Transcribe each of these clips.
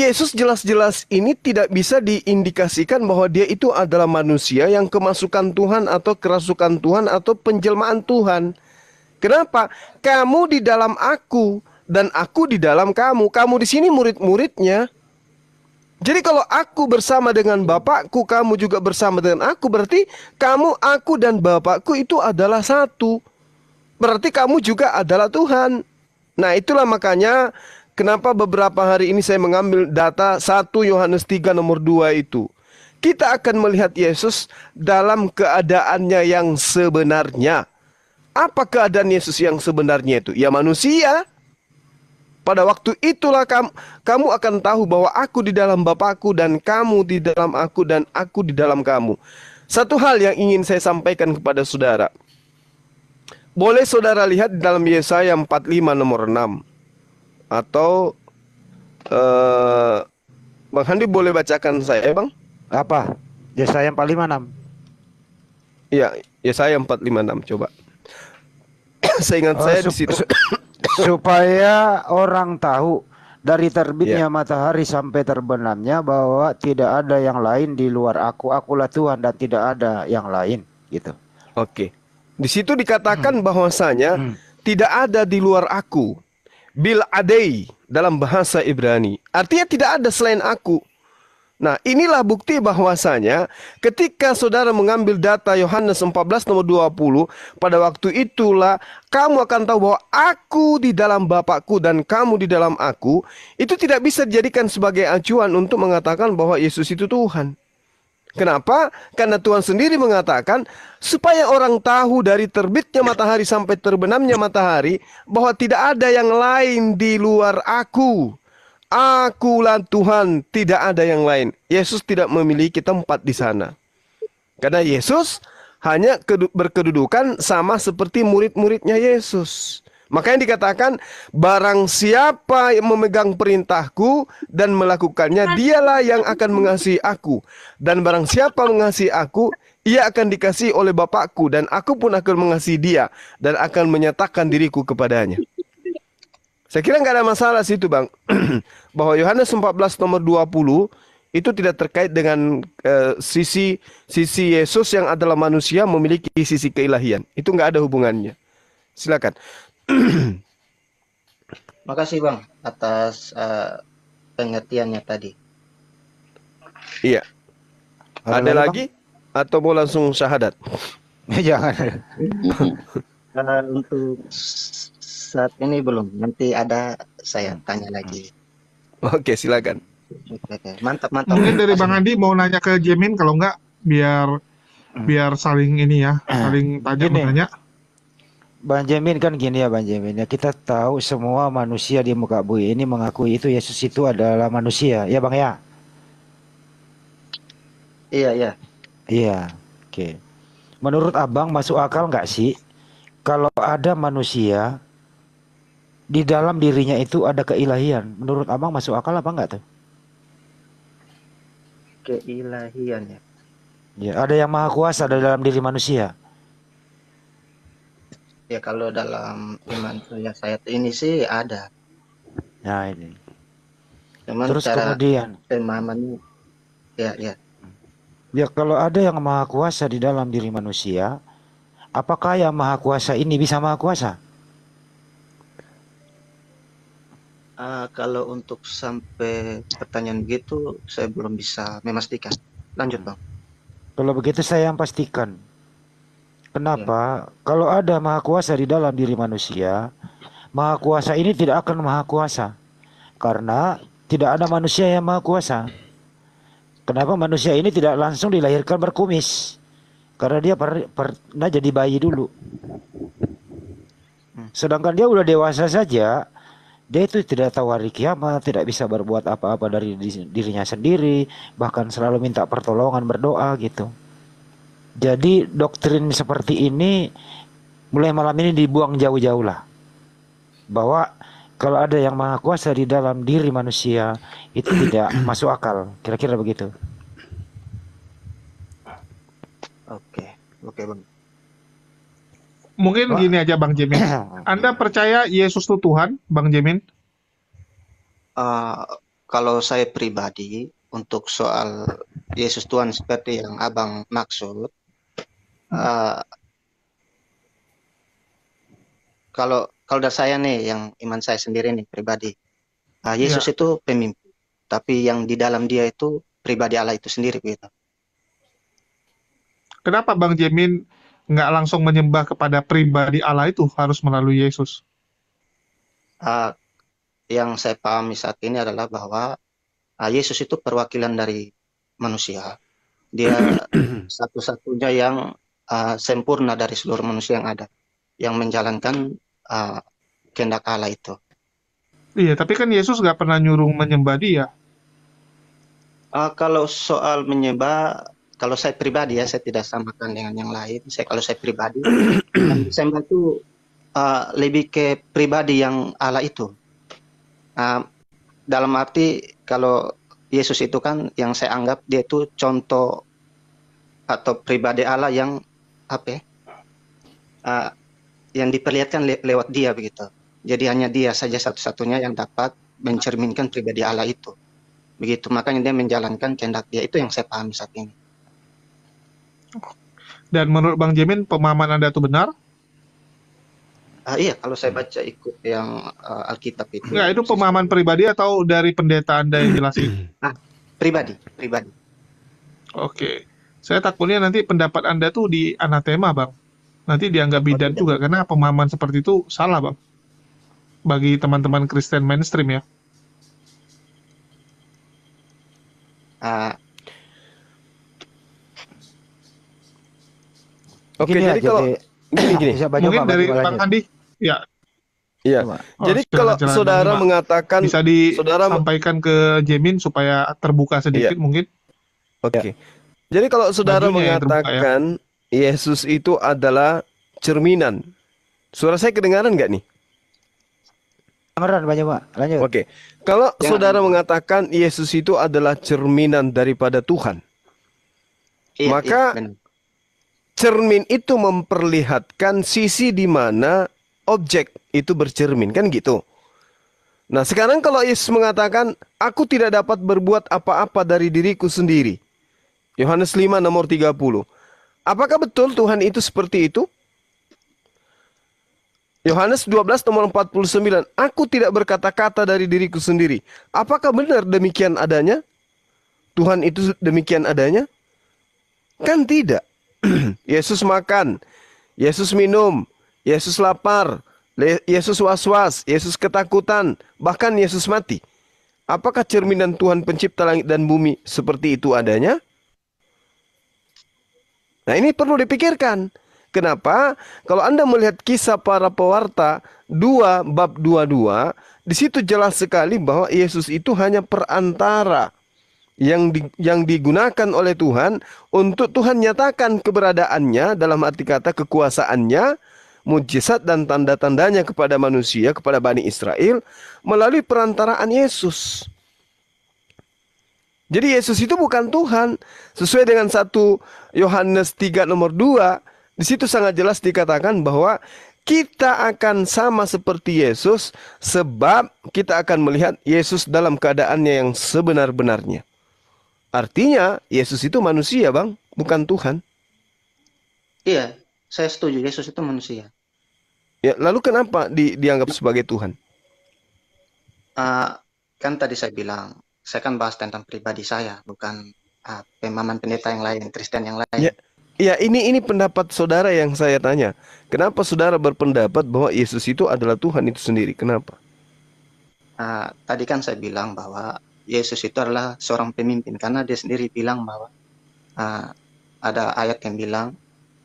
Yesus jelas-jelas ini tidak bisa diindikasikan bahwa dia itu adalah manusia yang kemasukan Tuhan atau kerasukan Tuhan atau penjelmaan Tuhan. Kenapa? Kamu di dalam aku dan aku di dalam kamu. Kamu di sini murid-muridnya. Jadi kalau aku bersama dengan Bapakku, kamu juga bersama dengan aku, berarti kamu, aku, dan Bapakku itu adalah satu. Berarti kamu juga adalah Tuhan. Nah itulah makanya Kenapa beberapa hari ini saya mengambil data 1 Yohanes 3 nomor 2 itu? Kita akan melihat Yesus dalam keadaannya yang sebenarnya. Apa keadaan Yesus yang sebenarnya itu? Ya manusia. Pada waktu itulah kamu, kamu akan tahu bahwa aku di dalam Bapakku dan kamu di dalam aku dan aku di dalam kamu. Satu hal yang ingin saya sampaikan kepada saudara. Boleh saudara lihat dalam Yesaya 45 nomor 6 atau uh, Bang Handi boleh bacakan saya, Bang? Apa? ya Yesaya 456. Iya, Yesaya 456 coba. Seingat oh, saya di situ supaya orang tahu dari terbitnya yeah. matahari sampai terbenamnya bahwa tidak ada yang lain di luar aku, akulah Tuhan dan tidak ada yang lain gitu. Oke. Okay. Di situ dikatakan hmm. bahwasanya hmm. tidak ada di luar aku bil adai dalam bahasa Ibrani. Artinya tidak ada selain aku. Nah, inilah bukti bahwasanya ketika saudara mengambil data Yohanes 14 nomor 20, pada waktu itulah kamu akan tahu bahwa aku di dalam Bapakku dan kamu di dalam aku, itu tidak bisa dijadikan sebagai acuan untuk mengatakan bahwa Yesus itu Tuhan. Kenapa? Karena Tuhan sendiri mengatakan supaya orang tahu dari terbitnya matahari sampai terbenamnya matahari bahwa tidak ada yang lain di luar aku. Akulah Tuhan, tidak ada yang lain. Yesus tidak memiliki tempat di sana. Karena Yesus hanya berkedudukan sama seperti murid-muridnya Yesus. Makanya dikatakan barang siapa yang memegang perintahku dan melakukannya dialah yang akan mengasihi aku dan barang siapa mengasihi aku ia akan dikasihi oleh Bapakku dan aku pun akan mengasihi dia dan akan menyatakan diriku kepadanya. Saya kira nggak ada masalah situ Bang. Bahwa Yohanes 14 nomor 20 itu tidak terkait dengan uh, sisi sisi Yesus yang adalah manusia memiliki sisi keilahian. Itu nggak ada hubungannya. Silakan. Makasih Bang atas uh, pengertiannya tadi. Iya. Ada, Ada lagi atau mau langsung syahadat? Ya, jangan. Karena eh, untuk saat ini belum. Nanti ada saya tanya lagi. Oke, silakan. mantap, mantap. Mungkin dari Bang Andi mau nanya ke Jemin kalau enggak biar hmm. biar saling ini ya, hmm. saling tanya bertanya. Bang Jamin kan gini ya Bang Jamin ya kita tahu semua manusia di muka bumi ini mengakui itu Yesus itu adalah manusia ya Bang ya. Iya iya. Iya oke. Okay. Menurut Abang masuk akal nggak sih kalau ada manusia di dalam dirinya itu ada keilahian menurut Abang masuk akal apa nggak tuh? Keilahian ya. Ya ada yang maha kuasa ada dalam diri manusia ya kalau dalam iman yang saya ini sih ada ya ini Cuman terus cara kemudian pemahaman ya ya ya kalau ada yang maha kuasa di dalam diri manusia apakah yang maha kuasa ini bisa maha kuasa uh, kalau untuk sampai pertanyaan begitu saya belum bisa memastikan lanjut hmm. bang kalau begitu saya yang pastikan Kenapa? Ya. Kalau ada maha kuasa di dalam diri manusia, maha kuasa ini tidak akan maha kuasa. Karena tidak ada manusia yang maha kuasa. Kenapa manusia ini tidak langsung dilahirkan berkumis? Karena dia per, pernah jadi bayi dulu. Hmm. Sedangkan dia udah dewasa saja, dia itu tidak tahu hari kiamat, tidak bisa berbuat apa-apa dari dirinya sendiri, bahkan selalu minta pertolongan, berdoa gitu. Jadi doktrin seperti ini mulai malam ini dibuang jauh-jauh lah. Bahwa kalau ada yang maha kuasa di dalam diri manusia itu tidak masuk akal. Kira-kira begitu. Oke, oke bang. Mungkin Wah. gini aja Bang Jamin. Anda percaya Yesus itu Tuhan, Bang Jamin? Uh, kalau saya pribadi untuk soal Yesus Tuhan seperti yang Abang maksud, uh, kalau kalau dari saya nih yang iman saya sendiri nih pribadi uh, Yesus ya. itu pemimpin tapi yang di dalam dia itu pribadi Allah itu sendiri gitu kenapa Bang Jamin nggak langsung menyembah kepada pribadi Allah itu harus melalui Yesus uh, yang saya pahami saat ini adalah bahwa uh, Yesus itu perwakilan dari manusia dia satu-satunya yang uh, sempurna dari seluruh manusia yang ada yang menjalankan uh, kehendak Allah itu. Iya, tapi kan Yesus nggak pernah nyuruh menyembah dia. Uh, kalau soal menyembah, kalau saya pribadi ya, saya tidak samakan dengan yang lain. Saya kalau saya pribadi, saya itu uh, lebih ke pribadi yang Allah itu. Uh, dalam arti kalau Yesus itu kan yang saya anggap dia itu contoh atau pribadi Allah yang apa uh, yang diperlihatkan le lewat dia begitu. Jadi hanya dia saja satu-satunya yang dapat mencerminkan pribadi Allah itu. Begitu, makanya dia menjalankan kehendak dia. Itu yang saya pahami saat ini. Dan menurut Bang Jamin, pemahaman Anda itu benar? Uh, iya, kalau saya baca ikut yang uh, Alkitab itu. Nah itu pemahaman pribadi atau dari pendeta Anda yang jelasin? Ah, pribadi, pribadi. Oke. Okay. Saya takutnya nanti pendapat Anda tuh di anatema, Bang. Nanti dianggap bidan juga karena pemahaman seperti itu salah, Bang. Bagi teman-teman Kristen mainstream ya. Uh, Oke, jadi kalau gini, gini. Siapa mungkin coba, dari Bang Andi, ya. Iya. Oh, jadi kalau jalan, saudara jalan, mengatakan bisa disampaikan saudara... ke Jemin supaya terbuka sedikit iya. mungkin. Oke. Okay. Ya. Jadi kalau saudara ya. mengatakan Yesus itu adalah cerminan, suara saya kedengaran nggak nih? Kedengaran banyak pak. Lanjut. Oke, kalau Jangan. Ya. saudara mengatakan Yesus itu adalah cerminan daripada Tuhan, iya, iya maka iya, cermin itu memperlihatkan sisi di mana objek itu bercermin kan gitu. Nah sekarang kalau Yesus mengatakan aku tidak dapat berbuat apa-apa dari diriku sendiri Yohanes 5 nomor 30. Apakah betul Tuhan itu seperti itu? Yohanes 12 nomor 49. Aku tidak berkata-kata dari diriku sendiri. Apakah benar demikian adanya? Tuhan itu demikian adanya? Kan tidak. Yesus makan, Yesus minum, Yesus lapar, Yesus was-was, Yesus ketakutan, bahkan Yesus mati. Apakah cerminan Tuhan pencipta langit dan bumi seperti itu adanya? Nah ini perlu dipikirkan. Kenapa? Kalau Anda melihat kisah para pewarta 2 bab 22, di situ jelas sekali bahwa Yesus itu hanya perantara yang di, yang digunakan oleh Tuhan untuk Tuhan nyatakan keberadaannya dalam arti kata kekuasaannya, mujizat dan tanda-tandanya kepada manusia, kepada Bani Israel melalui perantaraan Yesus. Jadi Yesus itu bukan Tuhan. Sesuai dengan satu Yohanes 3 nomor 2, di situ sangat jelas dikatakan bahwa kita akan sama seperti Yesus sebab kita akan melihat Yesus dalam keadaannya yang sebenar-benarnya. Artinya Yesus itu manusia, Bang, bukan Tuhan. Iya, saya setuju Yesus itu manusia. Ya, lalu kenapa di, dianggap sebagai Tuhan? Uh, kan tadi saya bilang saya kan bahas tentang pribadi saya, bukan uh, ah, pemaman pendeta yang lain, Kristen yang lain. Ya, ya ini ini pendapat saudara yang saya tanya. Kenapa saudara berpendapat bahwa Yesus itu adalah Tuhan itu sendiri? Kenapa? Uh, tadi kan saya bilang bahwa Yesus itu adalah seorang pemimpin karena dia sendiri bilang bahwa uh, ada ayat yang bilang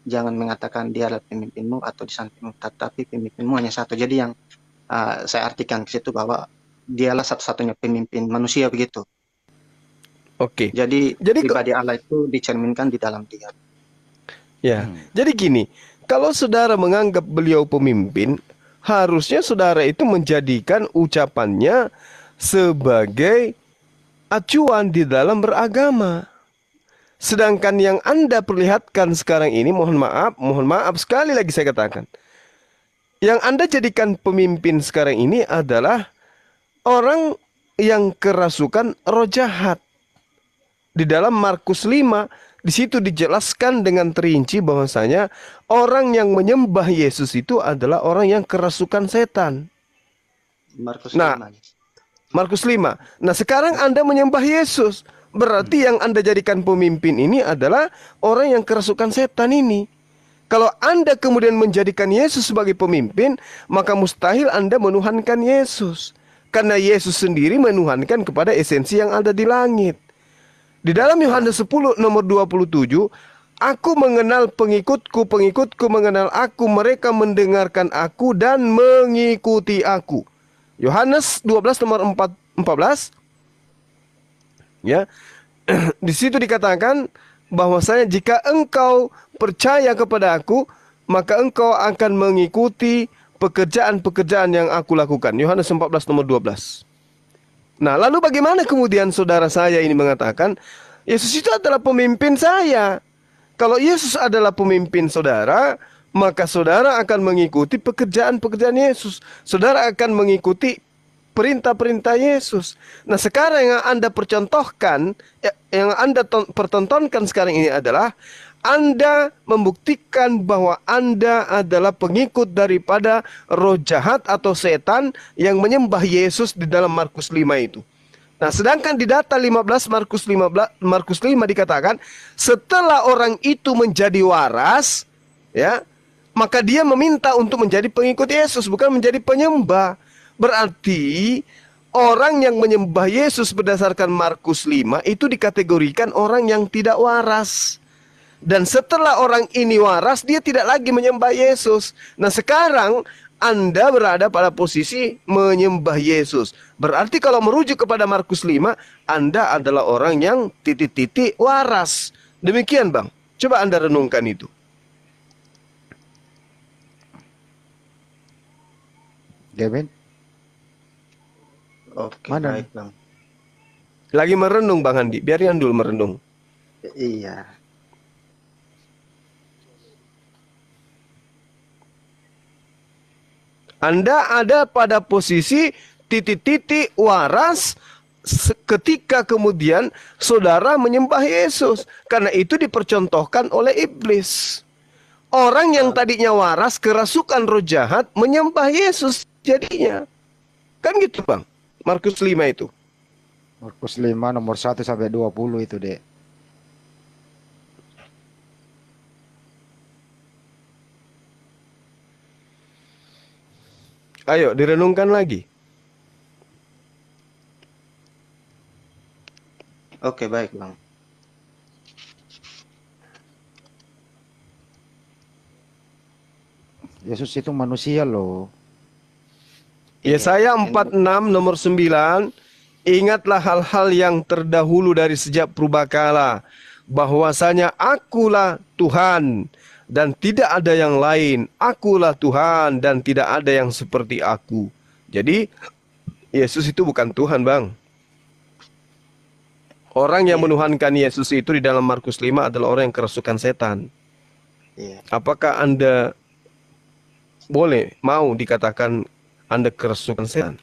jangan mengatakan dia adalah pemimpinmu atau di sampingmu, tetapi pemimpinmu hanya satu. Jadi yang uh, saya artikan ke situ bahwa dialah satu-satunya pemimpin manusia begitu. Oke. Okay. Jadi, jadi pribadi Allah itu dicerminkan di dalam dia. Ya. Hmm. Jadi gini, kalau saudara menganggap beliau pemimpin, harusnya saudara itu menjadikan ucapannya sebagai acuan di dalam beragama. Sedangkan yang Anda perlihatkan sekarang ini, mohon maaf, mohon maaf sekali lagi saya katakan. Yang Anda jadikan pemimpin sekarang ini adalah orang yang kerasukan roh jahat. Di dalam Markus 5, di situ dijelaskan dengan terinci bahwasanya orang yang menyembah Yesus itu adalah orang yang kerasukan setan. Markus nah, 5. Ya. Markus 5. Nah, sekarang Anda menyembah Yesus, berarti yang Anda jadikan pemimpin ini adalah orang yang kerasukan setan ini. Kalau Anda kemudian menjadikan Yesus sebagai pemimpin, maka mustahil Anda menuhankan Yesus. Karena Yesus sendiri menuhankan kepada esensi yang ada di langit. Di dalam Yohanes 10 nomor 27, Aku mengenal pengikutku, pengikutku mengenal aku, mereka mendengarkan aku dan mengikuti aku. Yohanes 12 nomor 4, 14. Ya. di situ dikatakan bahwasanya jika engkau percaya kepada aku, maka engkau akan mengikuti pekerjaan-pekerjaan yang aku lakukan. Yohanes 14 nomor 12. Nah, lalu bagaimana kemudian saudara saya ini mengatakan, Yesus itu adalah pemimpin saya. Kalau Yesus adalah pemimpin saudara, maka saudara akan mengikuti pekerjaan-pekerjaan Yesus. Saudara akan mengikuti perintah-perintah Yesus. Nah, sekarang yang Anda percontohkan, ya, yang Anda pertontonkan sekarang ini adalah anda membuktikan bahwa Anda adalah pengikut daripada roh jahat atau setan yang menyembah Yesus di dalam Markus 5 itu. Nah, sedangkan di data 15 Markus 15 Markus 5 dikatakan setelah orang itu menjadi waras, ya, maka dia meminta untuk menjadi pengikut Yesus bukan menjadi penyembah. Berarti orang yang menyembah Yesus berdasarkan Markus 5 itu dikategorikan orang yang tidak waras. Dan setelah orang ini waras, dia tidak lagi menyembah Yesus. Nah, sekarang anda berada pada posisi menyembah Yesus. Berarti kalau merujuk kepada Markus 5, Anda adalah orang yang titik-titik waras. Demikian Bang. Coba Anda renungkan itu. Devin? Oke, Mana? baik Bang. Lagi merenung Bang Andi. Biarkan dulu merenung. Iya. Anda ada pada posisi titik-titik waras ketika kemudian saudara menyembah Yesus. Karena itu dipercontohkan oleh iblis. Orang yang tadinya waras kerasukan roh jahat menyembah Yesus jadinya. Kan gitu bang. Markus 5 itu. Markus 5 nomor 1 sampai 20 itu deh. Ayo direnungkan lagi. Oke, baik, Bang. Yesus itu manusia loh. Iya. Iya. Yesaya 46 nomor 9, ingatlah hal-hal yang terdahulu dari sejak purbakala, bahwasanya akulah Tuhan dan tidak ada yang lain. Akulah Tuhan dan tidak ada yang seperti aku. Jadi Yesus itu bukan Tuhan, Bang. Orang yang iya. menuhankan Yesus itu di dalam Markus 5 adalah orang yang kerasukan setan. Iya. Apakah Anda boleh mau dikatakan Anda kerasukan setan?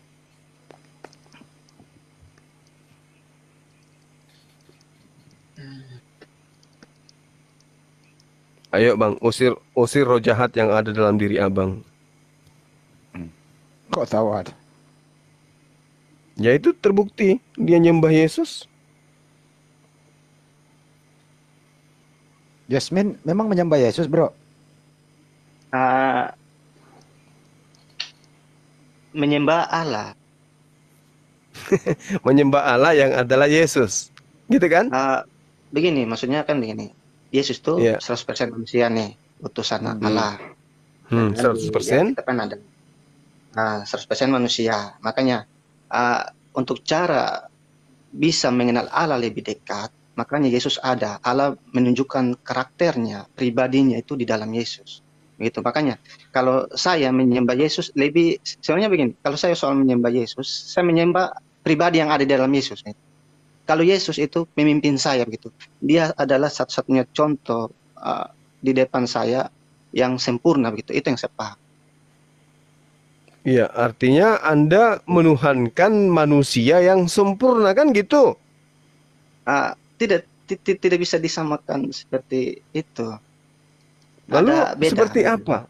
Ayo bang, usir usir roh jahat yang ada dalam diri abang. Hmm. Kok tahu ada? Ya itu terbukti dia nyembah Yesus. Jasmine memang menyembah Yesus bro? Uh, menyembah Allah. menyembah Allah yang adalah Yesus, gitu kan? Uh, begini, maksudnya kan begini Yesus itu yeah. 100% manusia nih, utusan hmm. Allah. Hmm, 100%? Kan kita kan ada. Nah, 100% manusia. Makanya uh, untuk cara bisa mengenal Allah lebih dekat, makanya Yesus ada. Allah menunjukkan karakternya, pribadinya itu di dalam Yesus. Gitu. Makanya kalau saya menyembah Yesus lebih sebenarnya begini, kalau saya soal menyembah Yesus, saya menyembah pribadi yang ada di dalam Yesus. Gitu kalau Yesus itu memimpin saya gitu dia adalah satu-satunya contoh uh, di depan saya yang sempurna begitu itu yang saya paham Iya, artinya Anda menuhankan manusia yang sempurna kan gitu? Uh, tidak, tidak bisa disamakan seperti itu. Lalu beda. seperti apa?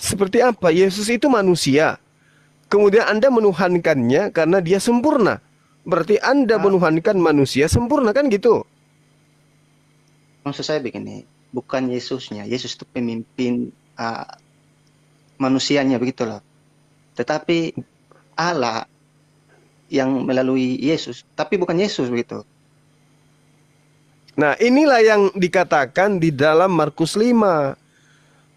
Seperti apa Yesus itu manusia? Kemudian Anda menuhankannya karena dia sempurna. Berarti Anda ah. menuhankan manusia sempurna kan gitu? Maksud saya begini, bukan Yesusnya. Yesus itu pemimpin uh, manusianya begitulah, Tetapi Allah yang melalui Yesus, tapi bukan Yesus begitu. Nah, inilah yang dikatakan di dalam Markus 5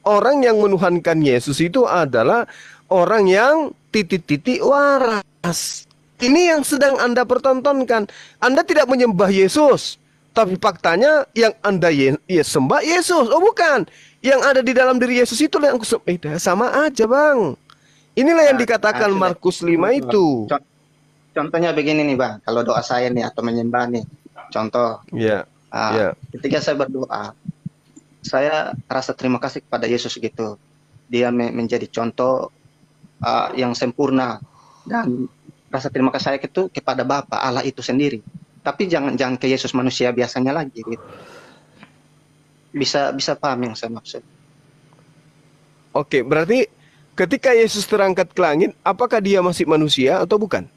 orang yang menuhankan Yesus itu adalah orang yang titik-titik waras. Ini yang sedang Anda pertontonkan. Anda tidak menyembah Yesus, tapi faktanya yang Anda ye ye sembah Yesus. Oh bukan, yang ada di dalam diri Yesus itu yang Eh, sama aja, Bang. Inilah yang nah, dikatakan Markus 5 nah, itu. Contohnya begini nih, Bang. Kalau doa saya nih atau menyembah nih. Contoh. Iya. Yeah. Uh, ya. yeah. Ketika saya berdoa, saya rasa terima kasih kepada Yesus gitu. Dia me menjadi contoh uh, yang sempurna dan rasa terima kasih saya itu kepada Bapa Allah itu sendiri. Tapi jangan jangan ke Yesus manusia biasanya lagi gitu. Bisa bisa paham yang saya maksud. Oke, berarti ketika Yesus terangkat ke langit, apakah dia masih manusia atau bukan?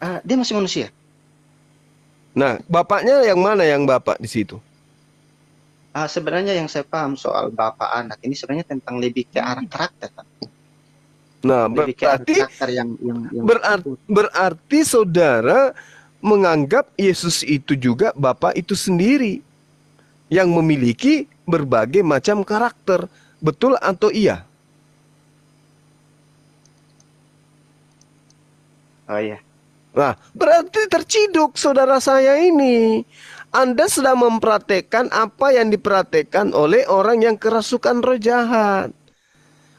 Uh, dia masih manusia. Nah, bapaknya yang mana yang bapak di situ? Uh, sebenarnya yang saya paham soal bapak anak ini sebenarnya tentang lebih ke arah karakter. Nah, berarti yang, yang, yang berarti, berarti saudara menganggap Yesus itu juga Bapa itu sendiri yang memiliki berbagai macam karakter. Betul atau iya? Oh iya. Nah, berarti terciduk saudara saya ini. Anda sedang mempraktekan apa yang diperhatikan oleh orang yang kerasukan roh jahat.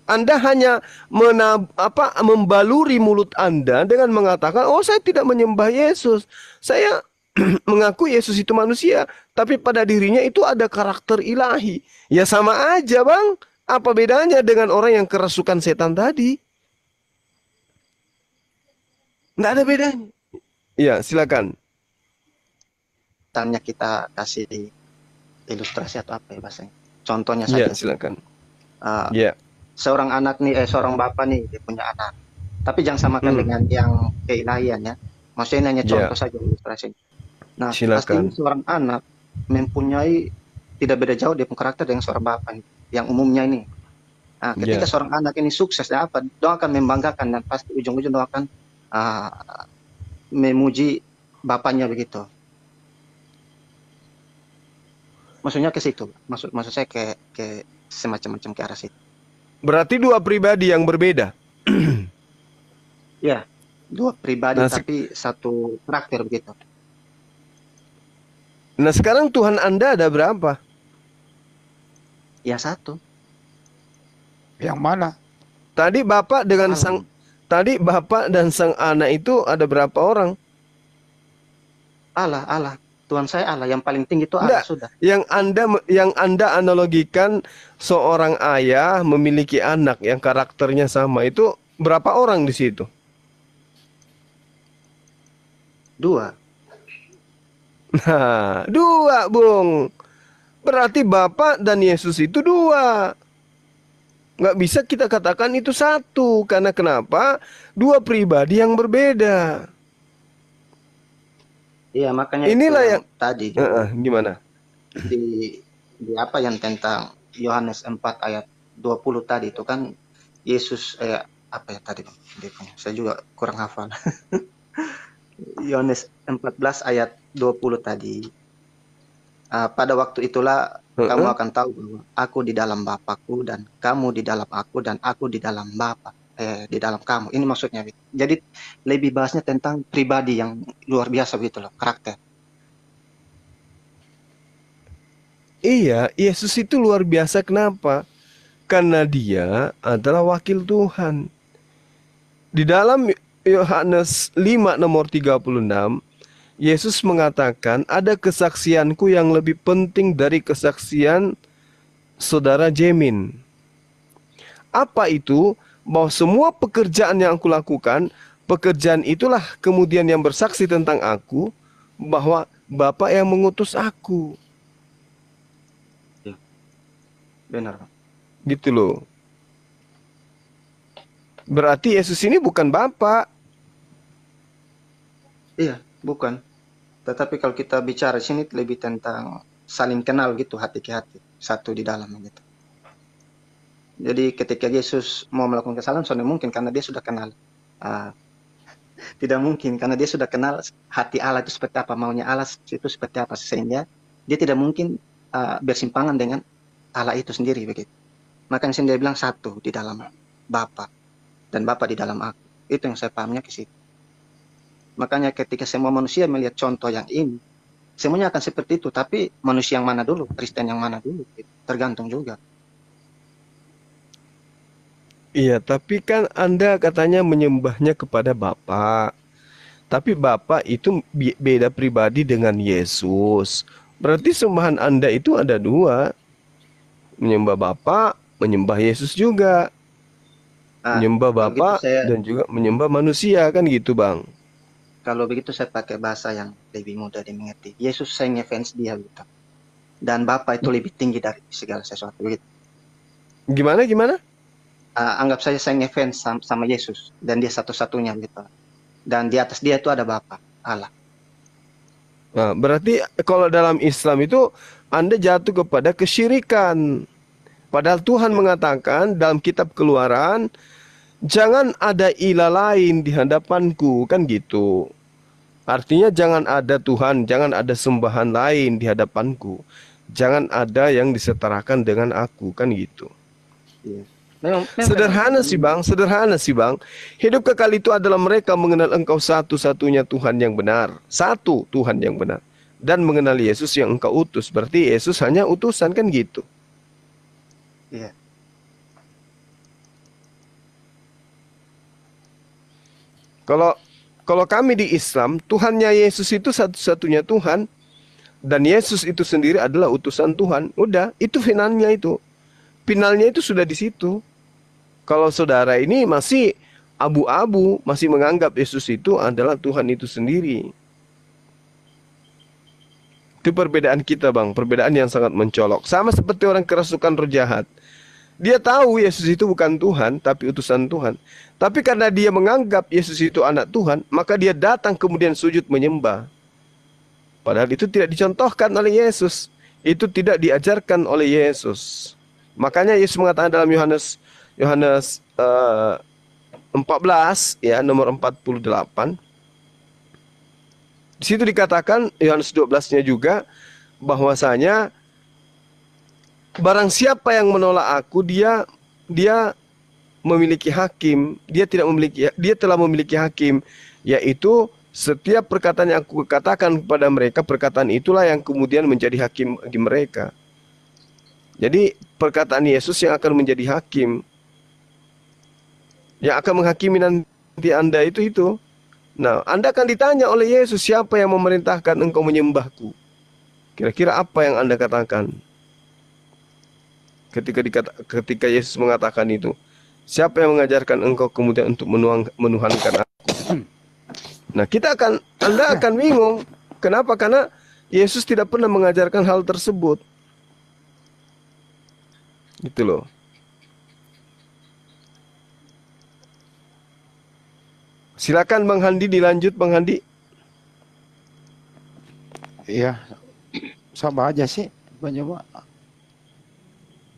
Anda hanya menab, apa membaluri mulut Anda dengan mengatakan, "Oh, saya tidak menyembah Yesus. Saya mengaku Yesus itu manusia, tapi pada dirinya itu ada karakter ilahi." Ya sama aja, Bang. Apa bedanya dengan orang yang kerasukan setan tadi? Nggak ada bedanya. Ya silakan. Tanya kita kasih di ilustrasi atau apa ya bahasanya. Contohnya ya, saja. Iya, silakan. Uh, ah, yeah seorang anak nih eh seorang bapak nih dia punya anak tapi jangan samakan hmm. dengan yang keilahian ya maksudnya hanya ya. contoh yeah. saja ilustrasi nah Silakan. pasti seorang anak mempunyai tidak beda jauh dia karakter dengan seorang bapak nih, yang umumnya ini nah, ketika yeah. seorang anak ini sukses ya apa doa akan membanggakan dan pasti ujung-ujung doa akan uh, memuji bapaknya begitu maksudnya ke situ maksud maksud saya ke ke semacam macam ke arah situ Berarti dua pribadi yang berbeda. ya, dua pribadi nah, tapi satu karakter begitu. Nah sekarang Tuhan Anda ada berapa? Ya satu. Yang mana? Tadi Bapak dengan sang tadi Bapak dan sang anak itu ada berapa orang? Allah, Allah. Tuhan saya Allah yang paling tinggi itu Allah sudah. Yang Anda yang Anda analogikan seorang ayah memiliki anak yang karakternya sama itu berapa orang di situ? Dua. Nah, dua, Bung. Berarti Bapak dan Yesus itu dua. Gak bisa kita katakan itu satu. Karena kenapa? Dua pribadi yang berbeda. Iya makanya inilah yang, yang tadi uh, uh, gimana di di apa yang tentang Yohanes 4 ayat 20 tadi itu kan Yesus eh, apa ya tadi Saya juga kurang hafal. Yohanes 14 ayat 20 tadi. Uh, pada waktu itulah uh -huh. kamu akan tahu bahwa aku di dalam Bapakku dan kamu di dalam aku dan aku di dalam Bapak eh, di dalam kamu. Ini maksudnya. Jadi lebih bahasnya tentang pribadi yang luar biasa begitu loh, karakter. Iya, Yesus itu luar biasa kenapa? Karena dia adalah wakil Tuhan. Di dalam Yohanes 5 nomor 36, Yesus mengatakan ada kesaksianku yang lebih penting dari kesaksian saudara Jemin. Apa itu? bahwa semua pekerjaan yang aku lakukan, pekerjaan itulah kemudian yang bersaksi tentang aku bahwa Bapak yang mengutus aku. Ya. Benar. Gitu loh. Berarti Yesus ini bukan Bapak. Iya, bukan. Tetapi kalau kita bicara sini lebih tentang saling kenal gitu hati ke hati, satu di dalam gitu. Jadi ketika Yesus mau melakukan kesalahan, soalnya mungkin karena dia sudah kenal. Uh, tidak mungkin karena dia sudah kenal hati Allah itu seperti apa, maunya Allah itu seperti apa, sehingga dia tidak mungkin uh, bersimpangan dengan Allah itu sendiri begitu. Maka yang dia bilang satu di dalam Bapa dan Bapa di dalam aku. Itu yang saya pahamnya ke situ. Makanya ketika semua manusia melihat contoh yang ini, semuanya akan seperti itu. Tapi manusia yang mana dulu, Kristen yang mana dulu, gitu. tergantung juga. Iya, tapi kan Anda katanya menyembahnya kepada Bapak. Tapi Bapak itu beda pribadi dengan Yesus. Berarti sembahan Anda itu ada dua. Menyembah Bapak, menyembah Yesus juga. Ah, menyembah Bapak gitu saya... dan juga menyembah manusia kan gitu, Bang. Kalau begitu saya pakai bahasa yang lebih mudah dimengerti. Yesus saya ngefans dia gitu. Dan Bapak itu lebih tinggi dari segala sesuatu gitu. Gimana gimana? uh, anggap saja saya ngefans sama, sama Yesus dan dia satu-satunya gitu. Dan di atas dia itu ada Bapa Allah. Nah, berarti kalau dalam Islam itu Anda jatuh kepada kesyirikan. Padahal Tuhan mengatakan dalam kitab Keluaran, "Jangan ada ilah lain di hadapanku." Kan gitu. Artinya jangan ada Tuhan, jangan ada sembahan lain di hadapanku. Jangan ada yang disetarakan dengan aku, kan gitu. Iya. Memang, memang, sederhana sih bang, sederhana sih bang. Hidup kekal itu adalah mereka mengenal engkau satu-satunya Tuhan yang benar. Satu Tuhan yang benar. Dan mengenal Yesus yang engkau utus. Berarti Yesus hanya utusan kan gitu. Iya. Kalau kalau kami di Islam, Tuhannya Yesus itu satu-satunya Tuhan. Dan Yesus itu sendiri adalah utusan Tuhan. Udah, itu finalnya itu. Finalnya itu sudah di situ. Kalau saudara ini masih abu-abu, masih menganggap Yesus itu adalah Tuhan itu sendiri. Itu perbedaan kita bang, perbedaan yang sangat mencolok. Sama seperti orang kerasukan roh jahat. Dia tahu Yesus itu bukan Tuhan, tapi utusan Tuhan. Tapi karena dia menganggap Yesus itu anak Tuhan, maka dia datang kemudian sujud menyembah. Padahal itu tidak dicontohkan oleh Yesus. Itu tidak diajarkan oleh Yesus. Makanya Yesus mengatakan dalam Yohanes Yohanes uh, eh, 14 ya nomor 48 di situ dikatakan Yohanes 12-nya juga bahwasanya barang siapa yang menolak aku dia dia memiliki hakim, dia tidak memiliki dia telah memiliki hakim yaitu setiap perkataan yang aku katakan kepada mereka perkataan itulah yang kemudian menjadi hakim bagi mereka. Jadi perkataan Yesus yang akan menjadi hakim yang akan menghakimi nanti Anda itu itu. Nah, Anda akan ditanya oleh Yesus, siapa yang memerintahkan engkau menyembahku? Kira-kira apa yang Anda katakan? Ketika dikata, ketika Yesus mengatakan itu, siapa yang mengajarkan engkau kemudian untuk menuang, menuhankan aku? Hmm. Nah, kita akan Anda ya. akan bingung. Kenapa? Karena Yesus tidak pernah mengajarkan hal tersebut. Gitu loh. Silakan Bang Handi dilanjut Bang Handi. Iya, sama aja sih. Mencoba.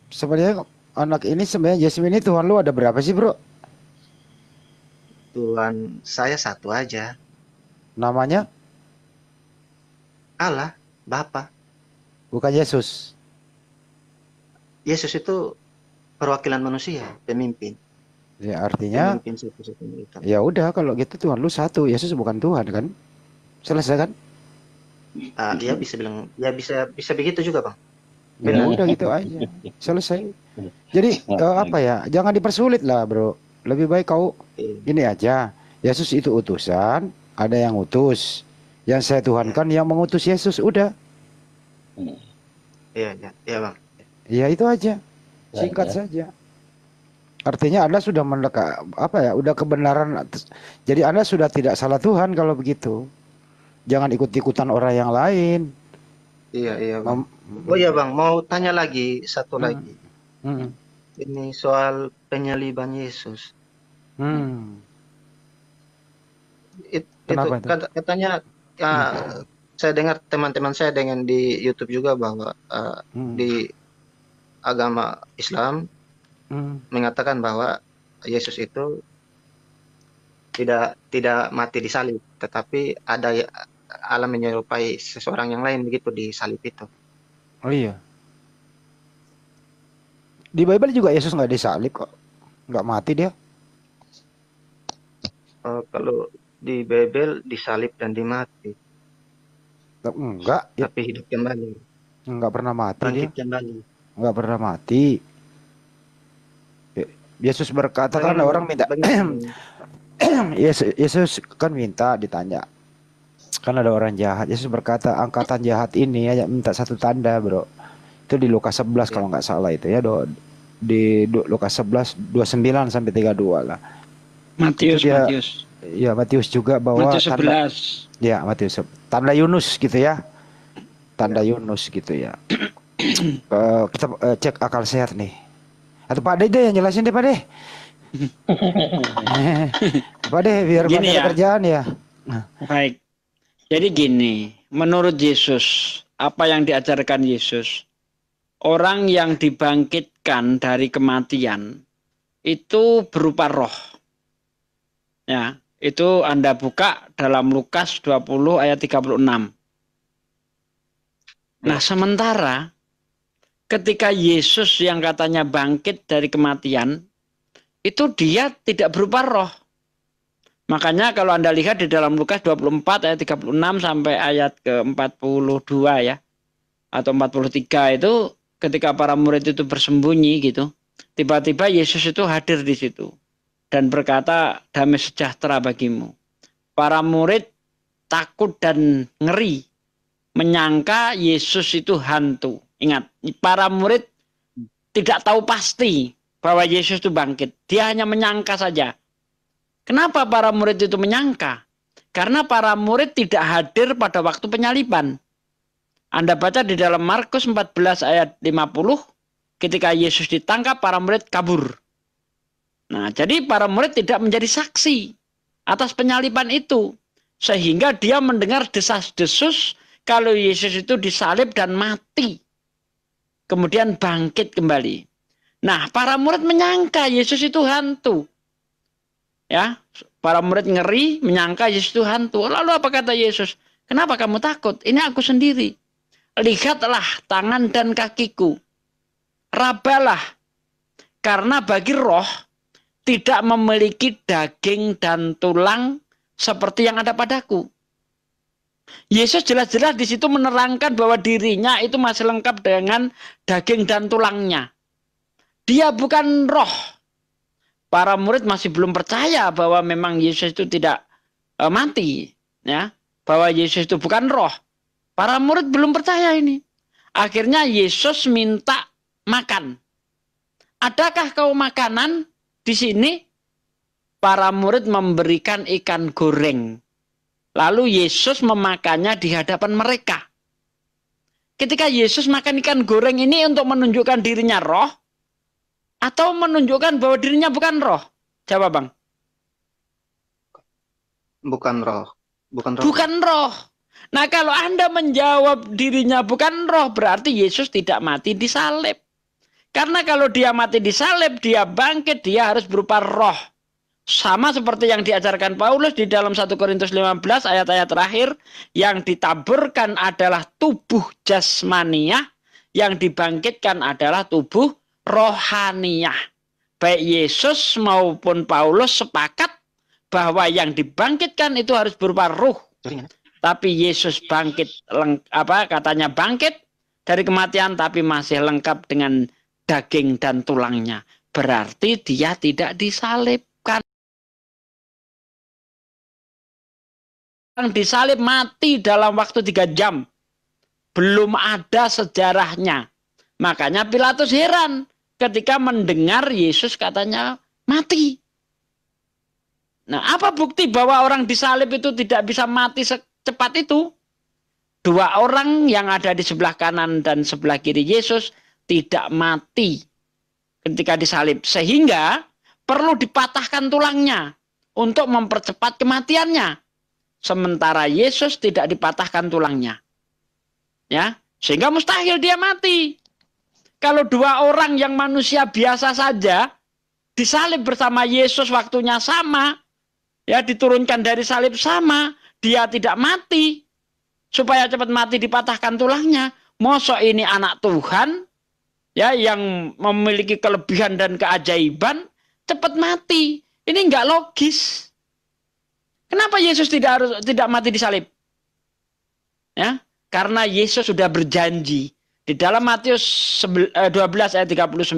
Sebenarnya anak ini sebenarnya Jasmine ini Tuhan lu ada berapa sih bro? Tuhan saya satu aja. Namanya? Allah, Bapa. Bukan Yesus. Yesus itu perwakilan manusia, pemimpin. Ya artinya Ya udah kalau gitu Tuhan lu satu, Yesus bukan Tuhan kan? Selesai kan? Uh, dia bisa bilang ya bisa bisa begitu juga, Bang. Ya udah gitu aja. Selesai. Jadi uh, apa ya? Jangan dipersulit lah, Bro. Lebih baik kau iya. ini aja. Yesus itu utusan, ada yang utus. Yang saya tuhankan yang mengutus Yesus, udah. Iya, iya, iya ya ya Bang. Iya, itu aja. Ya, Singkat ya, ya. saja. Artinya Anda sudah mendekat apa ya? Udah kebenaran. Jadi Anda sudah tidak salah Tuhan kalau begitu. Jangan ikut-ikutan orang yang lain. Iya, iya, Bang. Oh iya, Bang, mau tanya lagi satu hmm. lagi. Hmm. Ini soal penyaliban Yesus. Hmm. It, itu, itu? katanya uh, hmm. saya dengar teman-teman saya dengan di YouTube juga bahwa uh, hmm. di agama Islam mengatakan bahwa Yesus itu tidak tidak mati di salib, tetapi ada alam menyerupai seseorang yang lain begitu di salib itu. Oh iya. Di Bible juga Yesus nggak disalib kok, nggak mati dia. Uh, kalau di Bible disalib dan dimati. Enggak. Tapi hidup kembali. Enggak pernah mati Bangkit kembali. Enggak pernah mati Yesus berkata kan orang minta Yesus, Yesus kan minta ditanya karena ada orang jahat Yesus berkata angkatan jahat ini ya minta satu tanda bro itu di Lukas 11 yeah. kalau nggak salah itu ya do, di do, Lukas 11 29 sampai 32 lah Matius dia, Matius ya Matius juga bahwa Matius 11 tanda, ya Matius tanda Yunus gitu ya tanda iya. Yunus gitu ya uh, kita uh, cek akal sehat nih atau Pak Ade deh yang jelasin deh Pak deh Pak deh biar gini ya. kerjaan ya. Nah. Baik. Jadi gini, menurut Yesus, apa yang diajarkan Yesus, orang yang dibangkitkan dari kematian itu berupa roh. Ya, itu Anda buka dalam Lukas 20 ayat 36. Nah, sementara ketika Yesus yang katanya bangkit dari kematian, itu dia tidak berupa roh. Makanya kalau Anda lihat di dalam Lukas 24 ayat 36 sampai ayat ke 42 ya. Atau 43 itu ketika para murid itu bersembunyi gitu. Tiba-tiba Yesus itu hadir di situ. Dan berkata damai sejahtera bagimu. Para murid takut dan ngeri. Menyangka Yesus itu hantu. Ingat, para murid tidak tahu pasti bahwa Yesus itu bangkit. Dia hanya menyangka saja. Kenapa para murid itu menyangka? Karena para murid tidak hadir pada waktu penyaliban. Anda baca di dalam Markus 14 ayat 50, ketika Yesus ditangkap, para murid kabur. Nah, jadi para murid tidak menjadi saksi atas penyaliban itu. Sehingga dia mendengar desas-desus kalau Yesus itu disalib dan mati kemudian bangkit kembali. Nah, para murid menyangka Yesus itu hantu. Ya, para murid ngeri menyangka Yesus itu hantu. Lalu apa kata Yesus? Kenapa kamu takut? Ini aku sendiri. Lihatlah tangan dan kakiku. Rabalah. Karena bagi roh tidak memiliki daging dan tulang seperti yang ada padaku. Yesus jelas-jelas di situ menerangkan bahwa dirinya itu masih lengkap dengan daging dan tulangnya. Dia bukan roh. Para murid masih belum percaya bahwa memang Yesus itu tidak uh, mati, ya, bahwa Yesus itu bukan roh. Para murid belum percaya ini. Akhirnya Yesus minta makan. Adakah kau makanan di sini? Para murid memberikan ikan goreng Lalu Yesus memakannya di hadapan mereka. Ketika Yesus makan ikan goreng ini untuk menunjukkan dirinya roh atau menunjukkan bahwa dirinya bukan roh? Jawab Bang. Bukan roh. Bukan roh. Bukan roh. Nah, kalau Anda menjawab dirinya bukan roh, berarti Yesus tidak mati di salib. Karena kalau dia mati di salib, dia bangkit, dia harus berupa roh sama seperti yang diajarkan Paulus di dalam 1 Korintus 15 ayat-ayat terakhir yang ditaburkan adalah tubuh jasmaniah yang dibangkitkan adalah tubuh rohaniah baik Yesus maupun Paulus sepakat bahwa yang dibangkitkan itu harus berupa ruh tapi Yesus bangkit apa katanya bangkit dari kematian tapi masih lengkap dengan daging dan tulangnya berarti dia tidak disalib yang disalib mati dalam waktu tiga jam. Belum ada sejarahnya. Makanya Pilatus heran ketika mendengar Yesus katanya mati. Nah, apa bukti bahwa orang disalib itu tidak bisa mati secepat itu? Dua orang yang ada di sebelah kanan dan sebelah kiri Yesus tidak mati ketika disalib. Sehingga perlu dipatahkan tulangnya untuk mempercepat kematiannya. Sementara Yesus tidak dipatahkan tulangnya. Ya, sehingga mustahil dia mati. Kalau dua orang yang manusia biasa saja disalib bersama Yesus waktunya sama, ya diturunkan dari salib sama, dia tidak mati. Supaya cepat mati dipatahkan tulangnya. Mosok ini anak Tuhan ya yang memiliki kelebihan dan keajaiban cepat mati. Ini enggak logis. Kenapa Yesus tidak harus tidak mati di salib? Ya, karena Yesus sudah berjanji di dalam Matius 12 eh, ayat 39.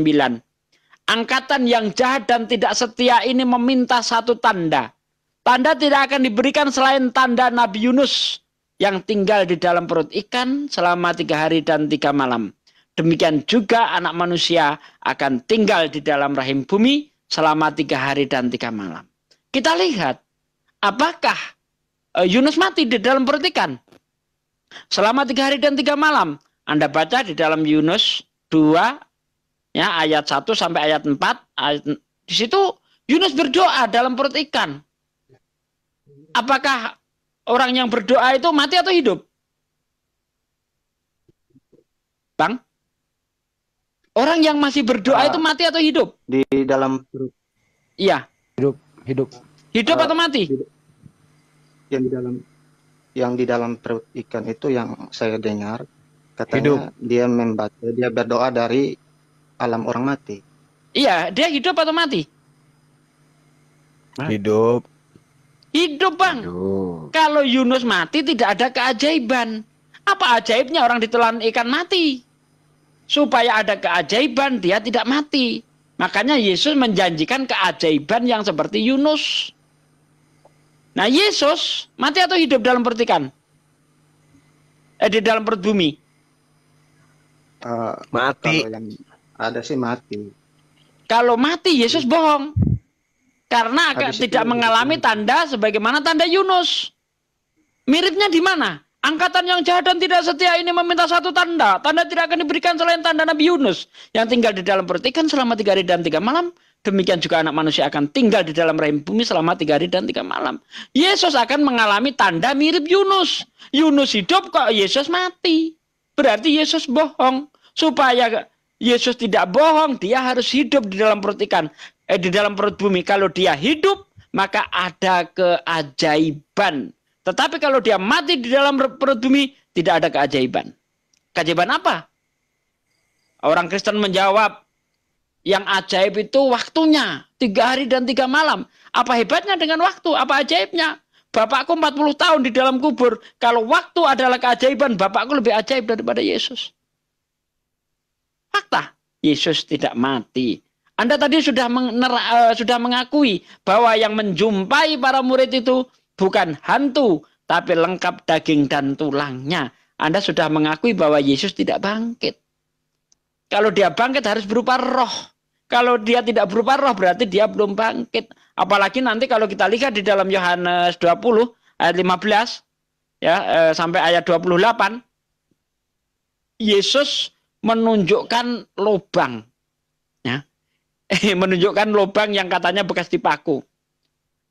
Angkatan yang jahat dan tidak setia ini meminta satu tanda. Tanda tidak akan diberikan selain tanda Nabi Yunus yang tinggal di dalam perut ikan selama tiga hari dan tiga malam. Demikian juga anak manusia akan tinggal di dalam rahim bumi selama tiga hari dan tiga malam. Kita lihat apakah e, Yunus mati di dalam perut ikan Selama tiga hari dan tiga malam. Anda baca di dalam Yunus 2 ya ayat 1 sampai ayat 4 ayat, di situ Yunus berdoa dalam perut ikan. Apakah orang yang berdoa itu mati atau hidup? Bang? Orang yang masih berdoa uh, itu mati atau hidup? Di dalam perut. Iya. Hidup, hidup. Hidup uh, atau mati? Hidup yang di dalam yang di dalam perut ikan itu yang saya dengar katanya hidup. dia membaca dia berdoa dari alam orang mati. Iya, dia hidup atau mati? Hidup. Hidup, Bang. Hidup. Kalau Yunus mati tidak ada keajaiban. Apa ajaibnya orang ditelan ikan mati? Supaya ada keajaiban, dia tidak mati. Makanya Yesus menjanjikan keajaiban yang seperti Yunus. Nah Yesus mati atau hidup dalam pertikan? Eh di dalam perut bumi? Uh, mati. yang ada sih mati. Kalau mati Yesus hmm. bohong. Karena agak tidak mengalami itu. tanda sebagaimana tanda Yunus. Miripnya di mana? Angkatan yang jahat dan tidak setia ini meminta satu tanda. Tanda tidak akan diberikan selain tanda Nabi Yunus. Yang tinggal di dalam pertikan selama tiga hari dan tiga malam. Demikian juga anak manusia akan tinggal di dalam rahim bumi selama tiga hari dan tiga malam. Yesus akan mengalami tanda mirip Yunus. Yunus hidup kok Yesus mati. Berarti Yesus bohong. Supaya Yesus tidak bohong, dia harus hidup di dalam perut ikan. Eh, di dalam perut bumi. Kalau dia hidup, maka ada keajaiban. Tetapi kalau dia mati di dalam perut bumi, tidak ada keajaiban. Keajaiban apa? Orang Kristen menjawab, yang ajaib itu waktunya. Tiga hari dan tiga malam. Apa hebatnya dengan waktu? Apa ajaibnya? Bapakku 40 tahun di dalam kubur. Kalau waktu adalah keajaiban, bapakku lebih ajaib daripada Yesus. Fakta. Yesus tidak mati. Anda tadi sudah mener, uh, eh, sudah mengakui bahwa yang menjumpai para murid itu bukan hantu, tapi lengkap daging dan tulangnya. Anda sudah mengakui bahwa Yesus tidak bangkit. Kalau dia bangkit harus berupa roh. Kalau dia tidak berupa roh berarti dia belum bangkit. Apalagi nanti kalau kita lihat di dalam Yohanes 20 ayat 15 ya eh, sampai ayat 28 Yesus menunjukkan lubang ya. menunjukkan lubang yang katanya bekas dipaku.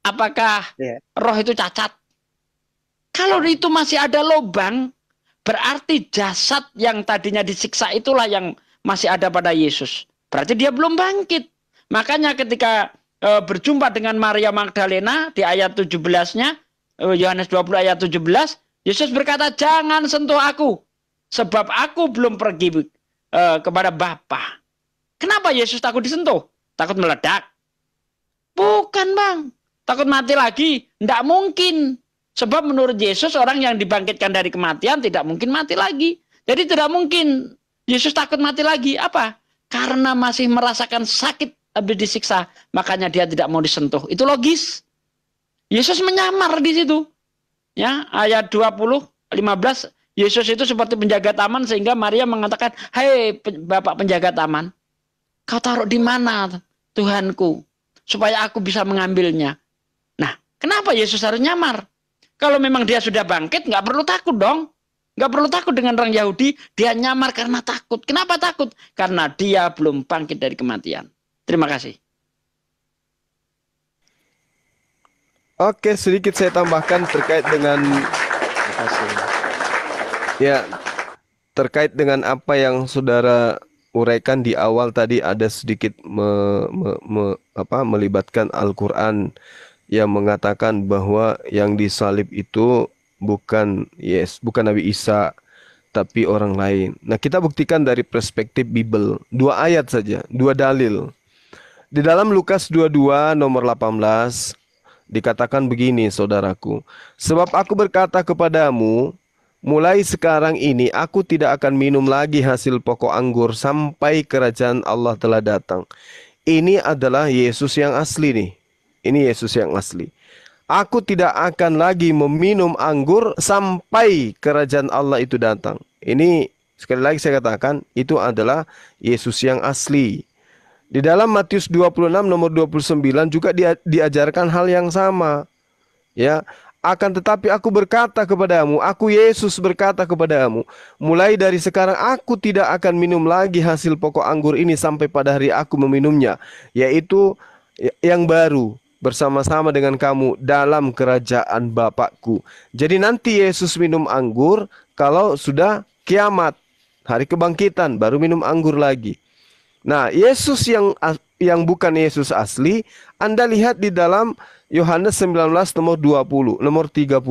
Apakah ya. roh itu cacat? Kalau itu masih ada lubang, berarti jasad yang tadinya disiksa itulah yang masih ada pada Yesus. Berarti dia belum bangkit. Makanya ketika e, berjumpa dengan Maria Magdalena di ayat 17-nya, e, Yohanes 20 ayat 17, Yesus berkata, "Jangan sentuh aku, sebab aku belum pergi e, kepada Bapa." Kenapa Yesus takut disentuh? Takut meledak? Bukan, Bang. Takut mati lagi? Tidak mungkin. Sebab menurut Yesus orang yang dibangkitkan dari kematian tidak mungkin mati lagi. Jadi tidak mungkin Yesus takut mati lagi. Apa? karena masih merasakan sakit habis disiksa, makanya dia tidak mau disentuh. Itu logis. Yesus menyamar di situ. Ya, ayat 20 15 Yesus itu seperti penjaga taman sehingga Maria mengatakan, "Hei, Bapak penjaga taman, kau taruh di mana Tuhanku supaya aku bisa mengambilnya?" Nah, kenapa Yesus harus nyamar? Kalau memang dia sudah bangkit, nggak perlu takut dong. Nggak perlu takut dengan orang Yahudi, dia nyamar karena takut. Kenapa takut? Karena dia belum bangkit dari kematian. Terima kasih. Oke, sedikit saya tambahkan terkait dengan Ya, terkait dengan apa yang saudara uraikan di awal tadi ada sedikit me, me, me, apa, melibatkan Al-Quran yang mengatakan bahwa yang disalib itu bukan Yes, bukan Nabi Isa, tapi orang lain. Nah, kita buktikan dari perspektif Bible. Dua ayat saja, dua dalil. Di dalam Lukas 22 nomor 18 dikatakan begini, saudaraku. Sebab aku berkata kepadamu, mulai sekarang ini aku tidak akan minum lagi hasil pokok anggur sampai kerajaan Allah telah datang. Ini adalah Yesus yang asli nih. Ini Yesus yang asli. Aku tidak akan lagi meminum anggur sampai kerajaan Allah itu datang. Ini sekali lagi saya katakan, itu adalah Yesus yang asli. Di dalam Matius 26 nomor 29 juga dia, diajarkan hal yang sama. Ya, akan tetapi aku berkata kepadamu, aku Yesus berkata kepadamu, mulai dari sekarang aku tidak akan minum lagi hasil pokok anggur ini sampai pada hari aku meminumnya, yaitu yang baru bersama-sama dengan kamu dalam kerajaan Bapakku. Jadi nanti Yesus minum anggur kalau sudah kiamat, hari kebangkitan baru minum anggur lagi. Nah, Yesus yang yang bukan Yesus asli, Anda lihat di dalam Yohanes 19 nomor 20, nomor 30.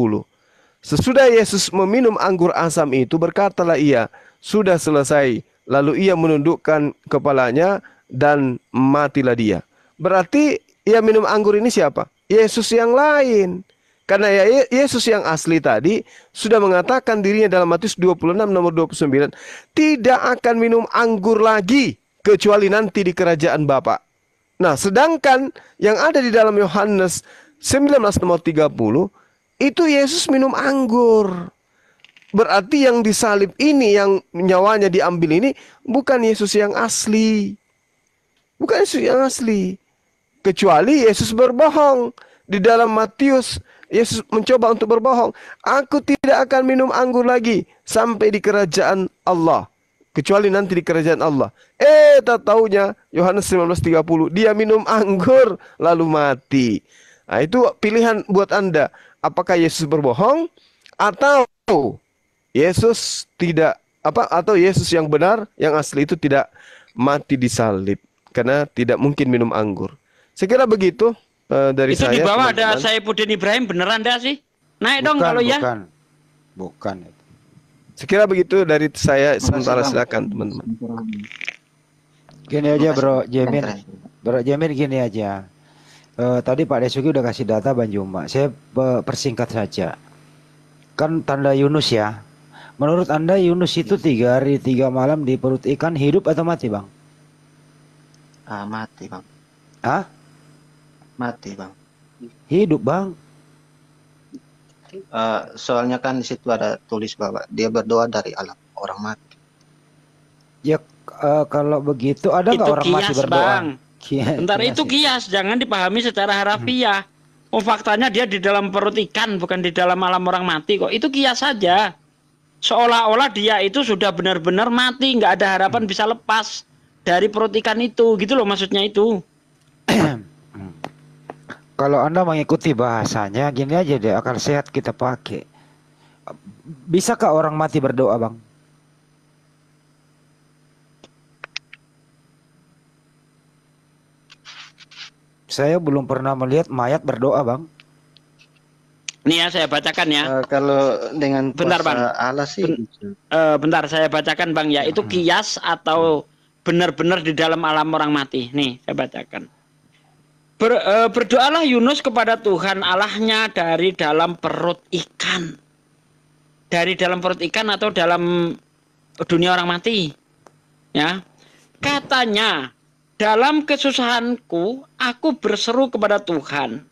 Sesudah Yesus meminum anggur asam itu, berkatalah ia, "Sudah selesai." Lalu ia menundukkan kepalanya dan matilah dia. Berarti ia minum anggur ini siapa? Yesus yang lain. Karena ya Yesus yang asli tadi sudah mengatakan dirinya dalam Matius 26 nomor 29, tidak akan minum anggur lagi kecuali nanti di kerajaan Bapa. Nah, sedangkan yang ada di dalam Yohanes 19 nomor 30 itu Yesus minum anggur. Berarti yang disalib ini yang nyawanya diambil ini bukan Yesus yang asli. Bukan Yesus yang asli. Kecuali Yesus berbohong. Di dalam Matius, Yesus mencoba untuk berbohong. Aku tidak akan minum anggur lagi sampai di kerajaan Allah. Kecuali nanti di kerajaan Allah. Eh, tak tahunya Yohanes 19.30. Dia minum anggur lalu mati. Nah, itu pilihan buat Anda. Apakah Yesus berbohong atau Yesus tidak apa atau Yesus yang benar yang asli itu tidak mati di salib karena tidak mungkin minum anggur. Sekira begitu uh, dari itu saya. Itu di bawah ada ada Ibrahim beneran dah sih? Naik bukan, dong kalau ya. Bukan. Bukan itu. Sekira begitu dari saya sementara silakan teman-teman. Gini aja Bro Jamin. Bro Jamin gini aja. Uh, tadi Pak Desuki udah kasih data Banjuma. Saya eh, persingkat saja. Kan tanda Yunus ya. Menurut Anda Yunus itu tiga hari tiga malam di perut ikan hidup atau mati bang? Ah, mati bang. Ah? Mati, Bang. Hidup, Bang. Uh, soalnya kan di situ ada tulis bahwa dia berdoa dari alam orang mati. Ya uh, kalau begitu ada nggak orang kias, mati berdoa? Bang. Kias, Bentar kias, itu ya. kias, jangan dipahami secara harafiah. Hmm. Oh faktanya dia di dalam perut ikan bukan di dalam alam orang mati kok. Itu kias saja. Seolah-olah dia itu sudah benar-benar mati, nggak ada harapan hmm. bisa lepas dari perut ikan itu, gitu loh maksudnya itu. kalau Anda mengikuti bahasanya, gini aja deh, akal sehat kita pakai. Bisakah orang mati berdoa, Bang? Saya belum pernah melihat mayat berdoa, Bang. Nih ya, saya bacakan ya. Uh, kalau dengan bentar, Bang. Allah sih. Ben, uh, bentar, saya bacakan, Bang. Ya, itu hmm. kias atau benar-benar di dalam alam orang mati. Nih, saya bacakan. Ber, e, berdoalah Yunus kepada Tuhan Allahnya dari dalam perut ikan. Dari dalam perut ikan atau dalam dunia orang mati. Ya. Katanya, dalam kesusahanku aku berseru kepada Tuhan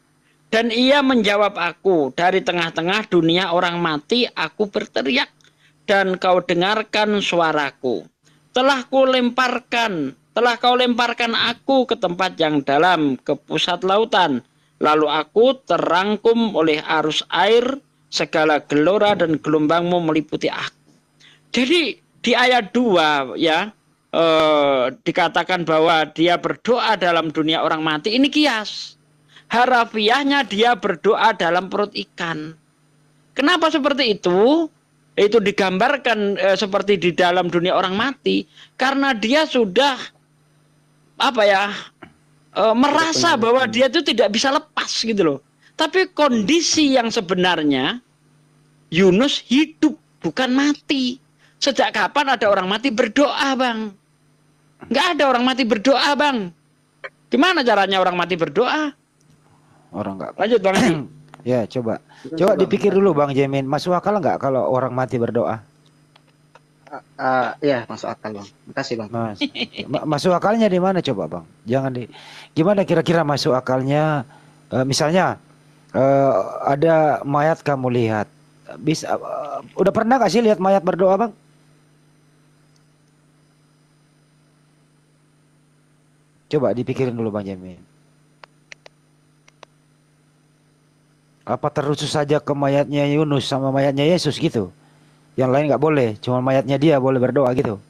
dan ia menjawab aku dari tengah-tengah dunia orang mati aku berteriak dan kau dengarkan suaraku. Telah kulemparkan telah kau lemparkan aku ke tempat yang dalam, ke pusat lautan. Lalu aku terangkum oleh arus air, segala gelora dan gelombangmu meliputi aku. Jadi di ayat 2 ya, eh, dikatakan bahwa dia berdoa dalam dunia orang mati, ini kias. Harafiahnya dia berdoa dalam perut ikan. Kenapa seperti itu? Itu digambarkan eh, seperti di dalam dunia orang mati. Karena dia sudah apa ya e, merasa bahwa dia itu tidak bisa lepas gitu loh. Tapi kondisi yang sebenarnya Yunus hidup bukan mati. Sejak kapan ada orang mati berdoa, Bang? Nggak ada orang mati berdoa, Bang. Gimana caranya orang mati berdoa? Orang nggak. Lanjut, Bang. ya, coba. Coba dipikir dulu, Bang Jamin. Masuk akal nggak kalau orang mati berdoa? Uh, ya masuk akal bang. Makasih bang. Mas, masuk akalnya di mana coba bang? Jangan di. Gimana kira-kira masuk akalnya? Uh, misalnya uh, ada mayat kamu lihat. Bisa. Uh, udah pernah gak sih lihat mayat berdoa bang? Coba dipikirin dulu bang Jamin. Apa terusus saja ke mayatnya Yunus sama mayatnya Yesus gitu? Yang lain nggak boleh, cuma mayatnya dia boleh berdoa gitu.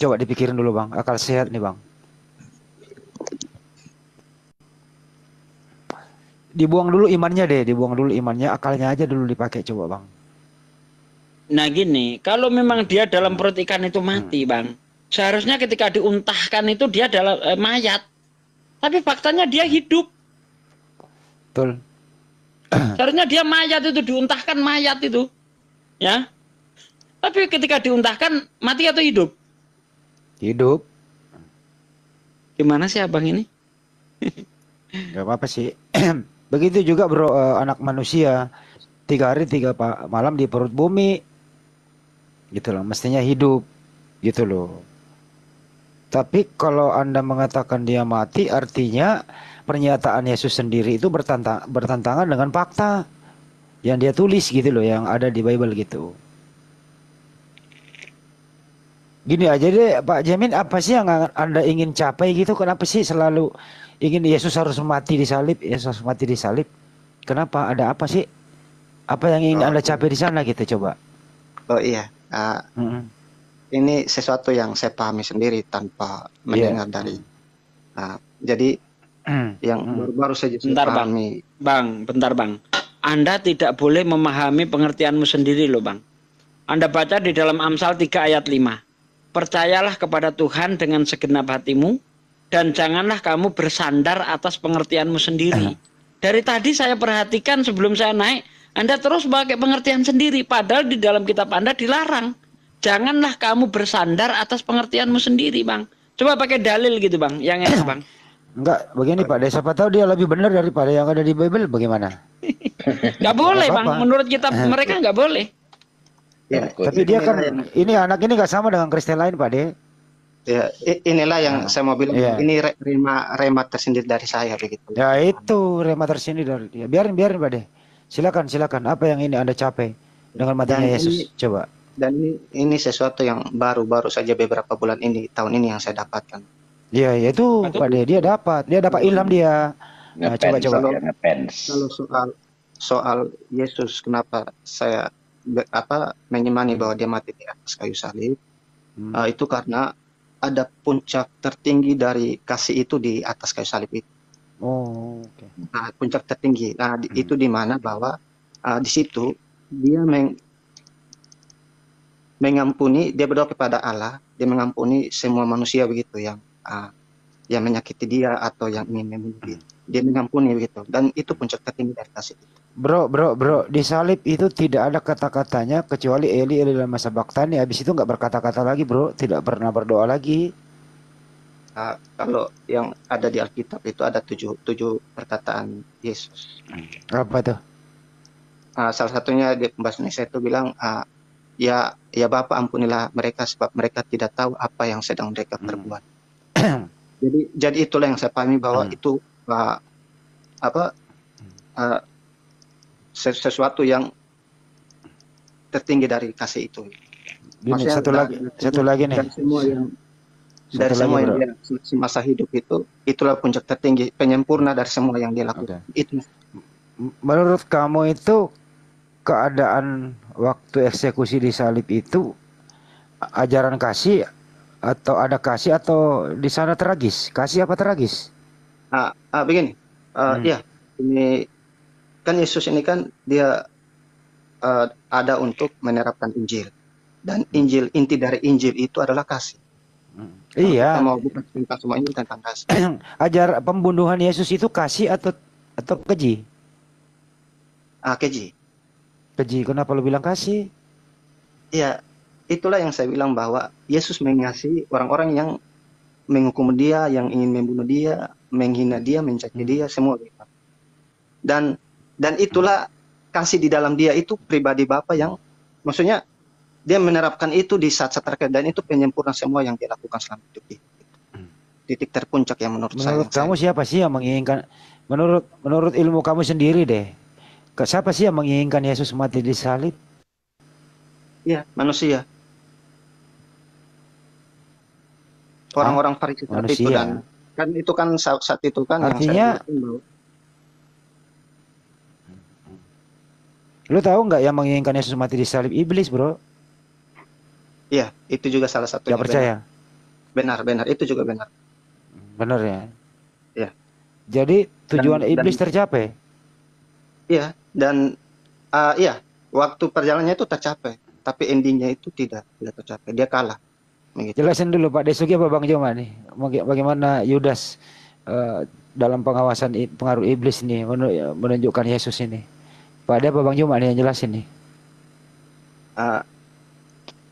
Coba dipikirin dulu bang, akal sehat nih bang. Dibuang dulu imannya deh, dibuang dulu imannya, akalnya aja dulu dipakai coba bang. Nah gini, kalau memang dia dalam perut ikan itu mati hmm. bang, seharusnya ketika diuntahkan itu dia dalam eh, mayat, tapi faktanya dia hidup. Betul. Seharusnya dia mayat itu diuntahkan mayat itu. Ya. Tapi ketika diuntahkan mati atau hidup? Hidup. Gimana sih abang ini? Gak apa-apa sih. Begitu juga bro eh, anak manusia tiga hari tiga malam di perut bumi gitu loh mestinya hidup gitu loh tapi kalau anda mengatakan dia mati artinya pernyataan Yesus sendiri itu bertantang, bertantangan dengan fakta yang dia tulis gitu loh yang ada di Bible gitu. Gini aja deh Pak Jamin apa sih yang Anda ingin capai gitu kenapa sih selalu ingin Yesus harus mati di salib Yesus mati di salib kenapa ada apa sih apa yang ingin oh, Anda iya. capai di sana gitu coba Oh iya uh, mm -hmm. ini sesuatu yang saya pahami sendiri tanpa iya. mendengar yeah. dari uh, jadi Hmm. yang hmm. baru baru saja bentar bang bang bentar bang anda tidak boleh memahami pengertianmu sendiri loh bang anda baca di dalam Amsal 3 ayat 5 percayalah kepada Tuhan dengan segenap hatimu dan janganlah kamu bersandar atas pengertianmu sendiri dari tadi saya perhatikan sebelum saya naik anda terus pakai pengertian sendiri padahal di dalam kitab Anda dilarang janganlah kamu bersandar atas pengertianmu sendiri bang coba pakai dalil gitu bang yang enak bang Enggak, begini Pak, Deh, siapa tahu dia lebih benar daripada yang ada di Bible bagaimana? Enggak boleh, Bang. Menurut kitab eh, mereka enggak boleh. Ya, eh, tapi dia kan ini anak ini enggak sama dengan Kristen lain, Pak De. Ya, inilah yang nah, saya mau bilang. Ya. Ini re rema rema tersendiri dari saya begitu. Ya itu remat tersendiri dari dia. Biarin biarin Pak De. Silakan silakan. Apa yang ini Anda capai dengan matanya Yesus? Ini, Coba. Dan ini, ini sesuatu yang baru-baru saja beberapa bulan ini tahun ini yang saya dapatkan. Iya, ya itu Pak dia dapat. Dia dapat ilham dia. Nah, coba coba. Kalau soal soal Yesus kenapa saya apa mengimani bahwa dia mati di atas kayu salib? Hmm. Uh, itu karena ada puncak tertinggi dari kasih itu di atas kayu salib itu. Oh, oke. Okay. Nah, puncak tertinggi. Nah, hmm. itu di mana bahwa uh, di situ dia meng mengampuni, dia berdoa kepada Allah, dia mengampuni semua manusia begitu yang uh, yang menyakiti dia atau yang ingin membunuh dia dia mengampuni gitu dan itu puncak tertinggi dari kasih itu Bro, bro, bro, di salib itu tidak ada kata-katanya kecuali Eli Eli dalam masa baktani. Habis itu nggak berkata-kata lagi, bro. Tidak pernah berdoa lagi. Uh, kalau yang ada di Alkitab itu ada tujuh, tujuh perkataan Yesus. Apa tuh? Uh, salah satunya di pembahasan saya itu bilang, uh, ya, ya Bapak ampunilah mereka sebab mereka tidak tahu apa yang sedang mereka hmm. perbuat. jadi jadi itulah yang saya pahami bahwa hmm. itu uh, apa uh, sesuatu yang tertinggi dari kasih itu. Gini, satu lagi dari, satu lagi nih. Dari semua yang satu dari semua yang dia, masa hidup itu itulah puncak tertinggi penyempurna dari semua yang dia lakukan. Okay. Itu. Menurut kamu itu keadaan waktu eksekusi di salib itu ajaran kasih atau ada kasih atau di sana tragis kasih apa tragis ah, ah begini uh, hmm. ya ini kan Yesus ini kan dia uh, ada untuk menerapkan Injil dan hmm. Injil inti dari Injil itu adalah kasih hmm. iya mau buka semua ini tentang kasih ajar pembunuhan Yesus itu kasih atau atau keji ah keji keji kenapa lu bilang kasih Iya, itulah yang saya bilang bahwa Yesus mengasihi orang-orang yang menghukum dia, yang ingin membunuh dia, menghina dia, mencaci dia, hmm. semua gitu. Dan dan itulah kasih di dalam dia itu pribadi Bapa yang maksudnya dia menerapkan itu di saat-saat terakhir dan itu penyempurna semua yang dia lakukan selama hidup dia. Hmm. Titik terpuncak yang menurut, menurut saya. kamu siapa sih yang menginginkan menurut menurut ilmu kamu sendiri deh. Siapa sih yang menginginkan Yesus mati di salib? Ya, manusia. orang-orang Farisi saat itu dan kan itu kan saat, saat itu kan artinya yang lu tahu nggak yang menginginkan Yesus mati di salib iblis bro iya itu juga salah satu yang percaya benar. benar benar itu juga benar benar ya iya jadi tujuan dan, iblis dan, tercapai iya dan uh, iya waktu perjalanannya itu tercapai tapi endingnya itu tidak tidak tercapai dia kalah Gitu. jelasin dulu Pak Desuki apa Bang Joma nih, bagaimana Yudas uh, dalam pengawasan pengaruh iblis ini ya, menunjukkan Yesus ini. Pak ada apa Bang Joma nih yang jelasin nih? Uh,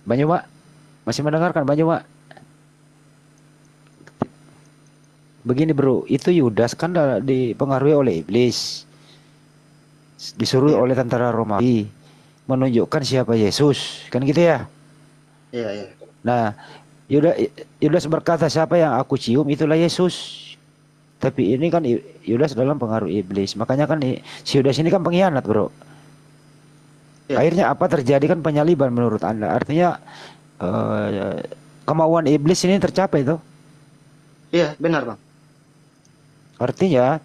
Bang Joma masih mendengarkan Bang Joma? Begini bro, itu Yudas kan dipengaruhi oleh iblis, disuruh iya. oleh tentara Romawi menunjukkan siapa Yesus, kan gitu ya? Iya iya. Nah, Yudas berkata siapa yang aku cium itulah Yesus. Tapi ini kan Yudas dalam pengaruh iblis. Makanya kan si Yudas ini kan pengkhianat, Bro. Ya. Akhirnya apa terjadi kan penyaliban menurut Anda? Artinya uh, kemauan iblis ini tercapai tuh. Iya, benar, Bang. Artinya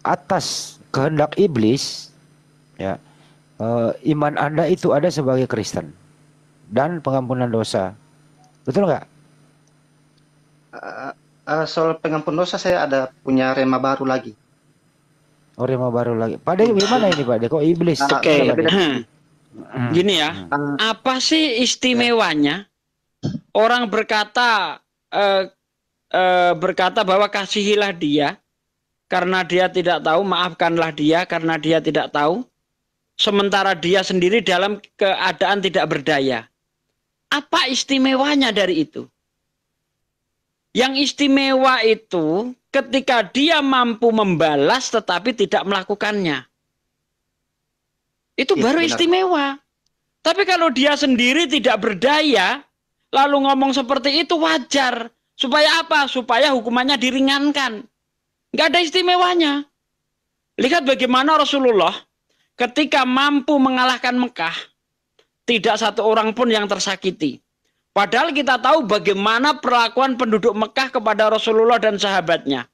atas kehendak iblis ya uh, iman Anda itu ada sebagai Kristen dan pengampunan dosa Betul nggak? Uh, uh, soal pengampun dosa saya ada punya rema baru lagi. Oh rema baru lagi. Pak gimana ini Pak Kok iblis? Nah, Oke. Okay. Gini ya, hmm. apa sih istimewanya orang berkata uh, uh, berkata bahwa kasihilah dia karena dia tidak tahu, maafkanlah dia karena dia tidak tahu, sementara dia sendiri dalam keadaan tidak berdaya. Apa istimewanya dari itu? Yang istimewa itu ketika dia mampu membalas tetapi tidak melakukannya. Itu ya, baru benar. istimewa. Tapi kalau dia sendiri tidak berdaya, lalu ngomong seperti itu wajar. Supaya apa? Supaya hukumannya diringankan. Gak ada istimewanya. Lihat bagaimana Rasulullah ketika mampu mengalahkan Mekah, tidak satu orang pun yang tersakiti. Padahal kita tahu bagaimana perlakuan penduduk Mekah kepada Rasulullah dan sahabatnya.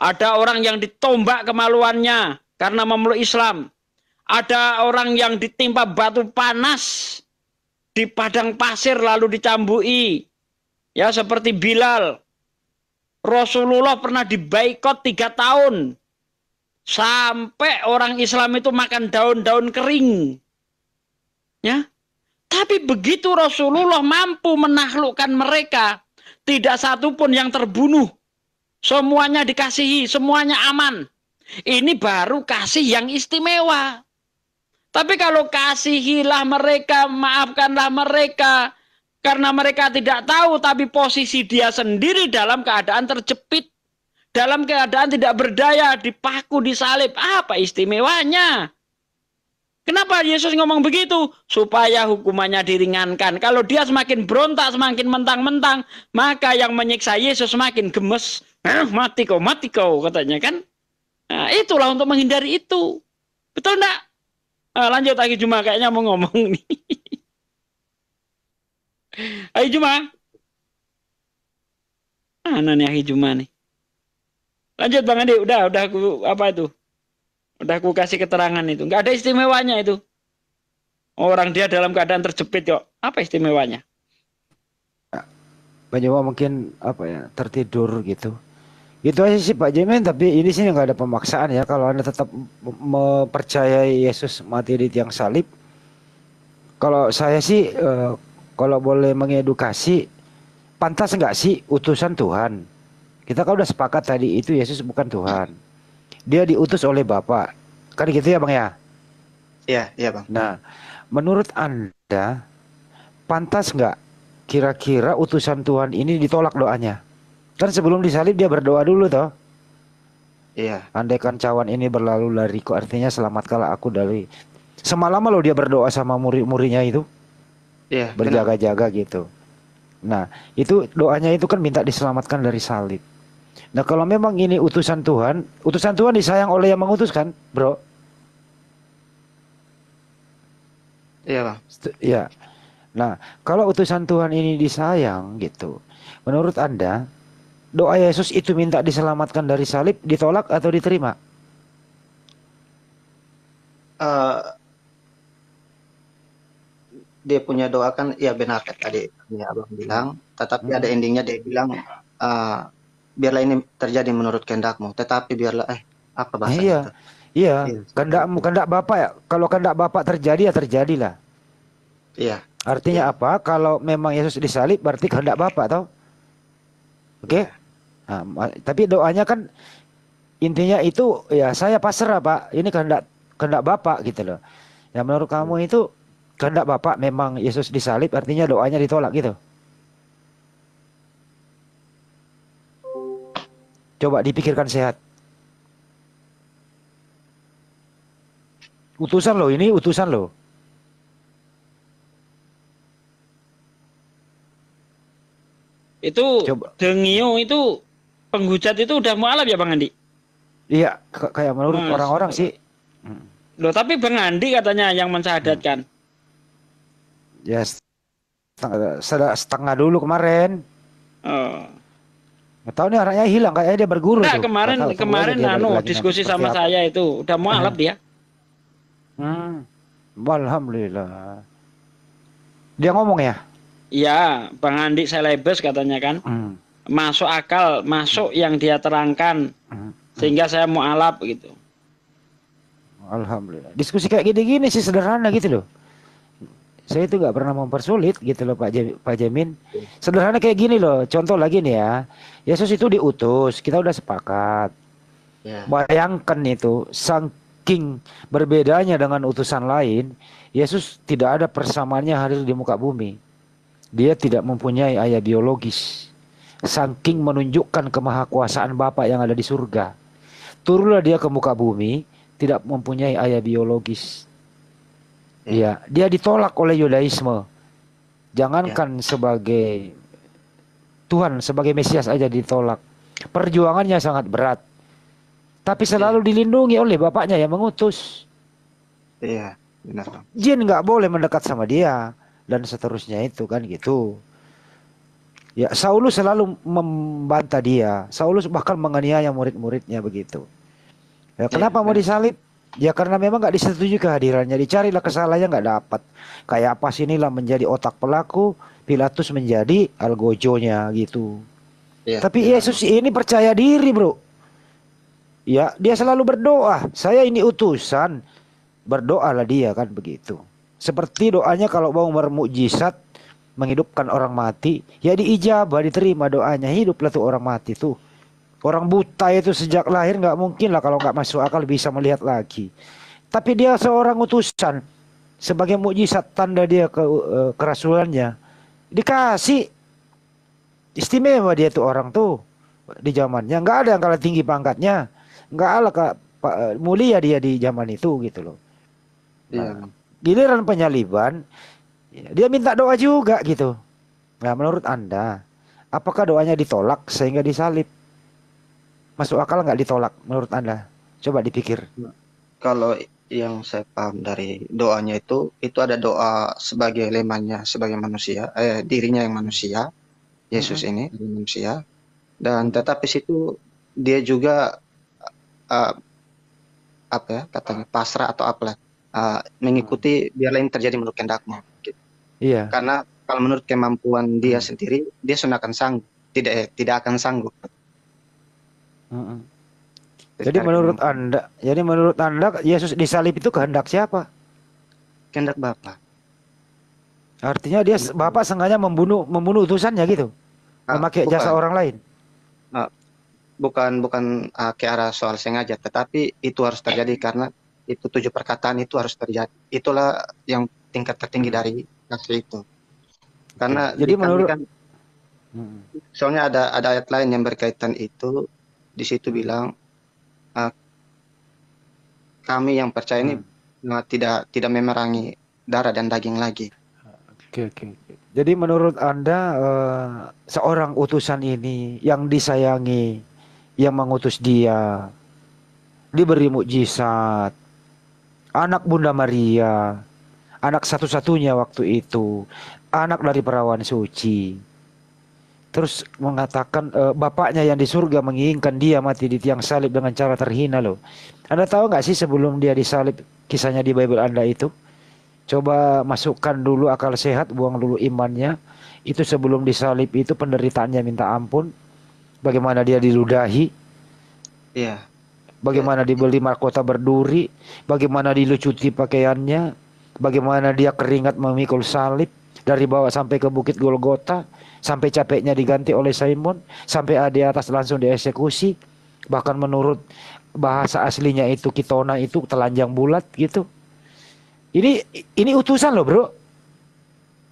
Ada orang yang ditombak kemaluannya karena memeluk Islam. Ada orang yang ditimpa batu panas di padang pasir lalu dicambui. Ya seperti Bilal. Rasulullah pernah dibaikot tiga tahun. Sampai orang Islam itu makan daun-daun kering. Ya, tapi begitu Rasulullah mampu menaklukkan mereka, tidak satu pun yang terbunuh. Semuanya dikasihi, semuanya aman. Ini baru kasih yang istimewa. Tapi kalau kasihilah mereka, maafkanlah mereka. Karena mereka tidak tahu, tapi posisi dia sendiri dalam keadaan terjepit. Dalam keadaan tidak berdaya, dipaku, disalib. Apa istimewanya? Kenapa Yesus ngomong begitu? Supaya hukumannya diringankan. Kalau dia semakin berontak, semakin mentang-mentang, maka yang menyiksa Yesus semakin gemes. Eh, mati kau, mati kau, katanya kan. Nah, itulah untuk menghindari itu. Betul enggak? Nah, lanjut lagi cuma kayaknya mau ngomong nih. Ayo cuma. Mana nih Juma nih? Lanjut Bang Andi, udah, udah aku apa itu? Udah aku kasih keterangan itu. Nggak ada istimewanya itu. Orang dia dalam keadaan terjepit kok Apa istimewanya? Pak ya, mungkin apa ya tertidur gitu. Itu aja sih Pak Jemen, tapi ini sih nggak ada pemaksaan ya. Kalau Anda tetap mempercayai Yesus mati di tiang salib, kalau saya sih eh, kalau boleh mengedukasi, pantas nggak sih utusan Tuhan? Kita kan udah sepakat tadi itu Yesus bukan Tuhan dia diutus oleh Bapak. Kan gitu ya, Bang ya? Iya, iya, Bang. Nah, menurut Anda pantas nggak kira-kira utusan Tuhan ini ditolak doanya? Kan sebelum disalib dia berdoa dulu toh. Iya. Andaikan cawan ini berlalu lariku artinya selamatkanlah aku dari semalam loh dia berdoa sama murid-muridnya itu. Iya. Berjaga-jaga gitu. Nah, itu doanya itu kan minta diselamatkan dari salib. Nah kalau memang ini utusan Tuhan, utusan Tuhan disayang oleh yang mengutuskan, bro. Iya lah, ya. Nah kalau utusan Tuhan ini disayang gitu, menurut anda doa Yesus itu minta diselamatkan dari salib ditolak atau diterima? Uh, dia punya doa kan ya benar tadi ya abang bilang, tetapi hmm. ada endingnya dia bilang uh, biarlah ini terjadi menurut kehendakmu tetapi biarlah eh apa bahasa iya itu? iya, iya kehendakmu kehendak bapak ya kalau kehendak bapak terjadi ya terjadilah iya artinya iya. apa kalau memang Yesus disalib berarti kehendak bapak tau oke okay? Iya. nah, tapi doanya kan intinya itu ya saya pasrah pak ini kehendak kehendak bapak gitu loh ya menurut kamu iya. itu kehendak bapak memang Yesus disalib artinya doanya ditolak gitu Coba dipikirkan sehat. Utusan loh, ini utusan loh. Itu Coba. Dengio itu penghujat itu udah mualaf ya Bang Andi? Iya, kayak menurut orang-orang sih. Loh, tapi Bang Andi katanya yang mensahadatkan. Hmm. Ya, setengah, setengah dulu kemarin. Oh. Nggak tahu nih arahnya hilang, kayaknya dia berguru. Nah, tuh. kemarin tahu, kemarin anu diskusi sama apa. saya itu udah mau alap hmm. dia. Hmm. Alhamdulillah. Dia ngomong ya? Iya, Bang Andi Selebes katanya kan. Hmm. Masuk akal, masuk yang dia terangkan. Hmm. Sehingga saya mau alap gitu. Alhamdulillah. Diskusi kayak gini-gini sih sederhana gitu loh. Saya itu nggak pernah mempersulit gitu loh Pak Jamin, Pak Jamin. Sederhana kayak gini loh. Contoh lagi nih ya. Yesus itu diutus. Kita udah sepakat. yeah. Bayangkan itu saking berbedanya dengan utusan lain, Yesus tidak ada persamaannya harus di muka bumi. Dia tidak mempunyai ayah biologis. Saking menunjukkan kemahakuasaan Bapak yang ada di surga. Turunlah dia ke muka bumi, tidak mempunyai ayah biologis Ya. Iya, dia ditolak oleh Yudaisme. Jangankan ya. sebagai Tuhan, sebagai Mesias aja ditolak. Perjuangannya sangat berat. Tapi ya. selalu dilindungi oleh bapaknya yang mengutus. Iya, benar. Jin nggak boleh mendekat sama dia dan seterusnya itu kan gitu. Ya, Saulus selalu membantah dia. Saulus bahkan menganiaya murid-muridnya begitu. Ya, kenapa ya, mau disalib? Ya karena memang gak disetujui kehadirannya, dicari lah kesalahannya gak dapat. Kayak apa sih inilah menjadi otak pelaku, Pilatus menjadi algojonya gitu. Ya, Tapi ya. Yesus ini percaya diri bro. Ya dia selalu berdoa, saya ini utusan. Berdoalah dia kan begitu. Seperti doanya kalau mau bermukjizat menghidupkan orang mati, ya diijabah diterima doanya hiduplah tuh orang mati tuh. Orang buta itu sejak lahir nggak mungkin lah kalau nggak masuk akal bisa melihat lagi. Tapi dia seorang utusan sebagai mujizat tanda dia ke uh, kerasulannya dikasih istimewa dia tuh orang tuh di zamannya nggak ada yang kalah tinggi pangkatnya nggak ala pa, eh, mulia dia di zaman itu gitu loh. Iya. Nah, giliran penyaliban dia minta doa juga gitu. Nah menurut anda apakah doanya ditolak sehingga disalib? masuk akal nggak ditolak menurut anda coba dipikir kalau yang saya paham dari doanya itu itu ada doa sebagai lemannya sebagai manusia eh dirinya yang manusia Yesus mm-hmm. ini manusia dan tetapi situ dia juga uh, apa ya katanya pasrah atau apa uh, eh, mengikuti biarlah ini terjadi menurut kehendakmu iya karena kalau menurut kemampuan dia mm. sendiri dia sudah akan sanggup tidak eh, tidak akan sanggup jadi menurut Anda, jadi menurut Anda Yesus disalib itu kehendak siapa? Kehendak Bapa. Artinya dia Bapak sengaja membunuh membunuh utusannya gitu. Ah, memakai bukan. jasa orang lain. Ah, bukan bukan ah, ke arah soal sengaja, tetapi itu harus terjadi karena itu tujuh perkataan itu harus terjadi. Itulah yang tingkat tertinggi dari kasih itu. Karena jadi menurut soalnya ada ada ayat lain yang berkaitan itu di situ bilang uh, kami yang percaya ini hmm. tidak tidak memerangi darah dan daging lagi. Oke okay, oke. Okay. Jadi menurut anda uh, seorang utusan ini yang disayangi, yang mengutus dia, diberi mukjizat, anak Bunda Maria, anak satu-satunya waktu itu, anak dari perawan suci terus mengatakan e, bapaknya yang di surga menginginkan dia mati di tiang salib dengan cara terhina loh. Anda tahu nggak sih sebelum dia disalib kisahnya di Bible Anda itu? Coba masukkan dulu akal sehat, buang dulu imannya. Itu sebelum disalib itu penderitaannya minta ampun. Bagaimana dia diludahi? Iya. Yeah. Bagaimana dibeli mahkota berduri, bagaimana dilucuti pakaiannya, bagaimana dia keringat memikul salib dari bawah sampai ke bukit Golgota Sampai capeknya diganti oleh Simon, sampai di atas langsung dieksekusi. Bahkan menurut bahasa aslinya itu kitona itu telanjang bulat gitu. Ini ini utusan loh bro.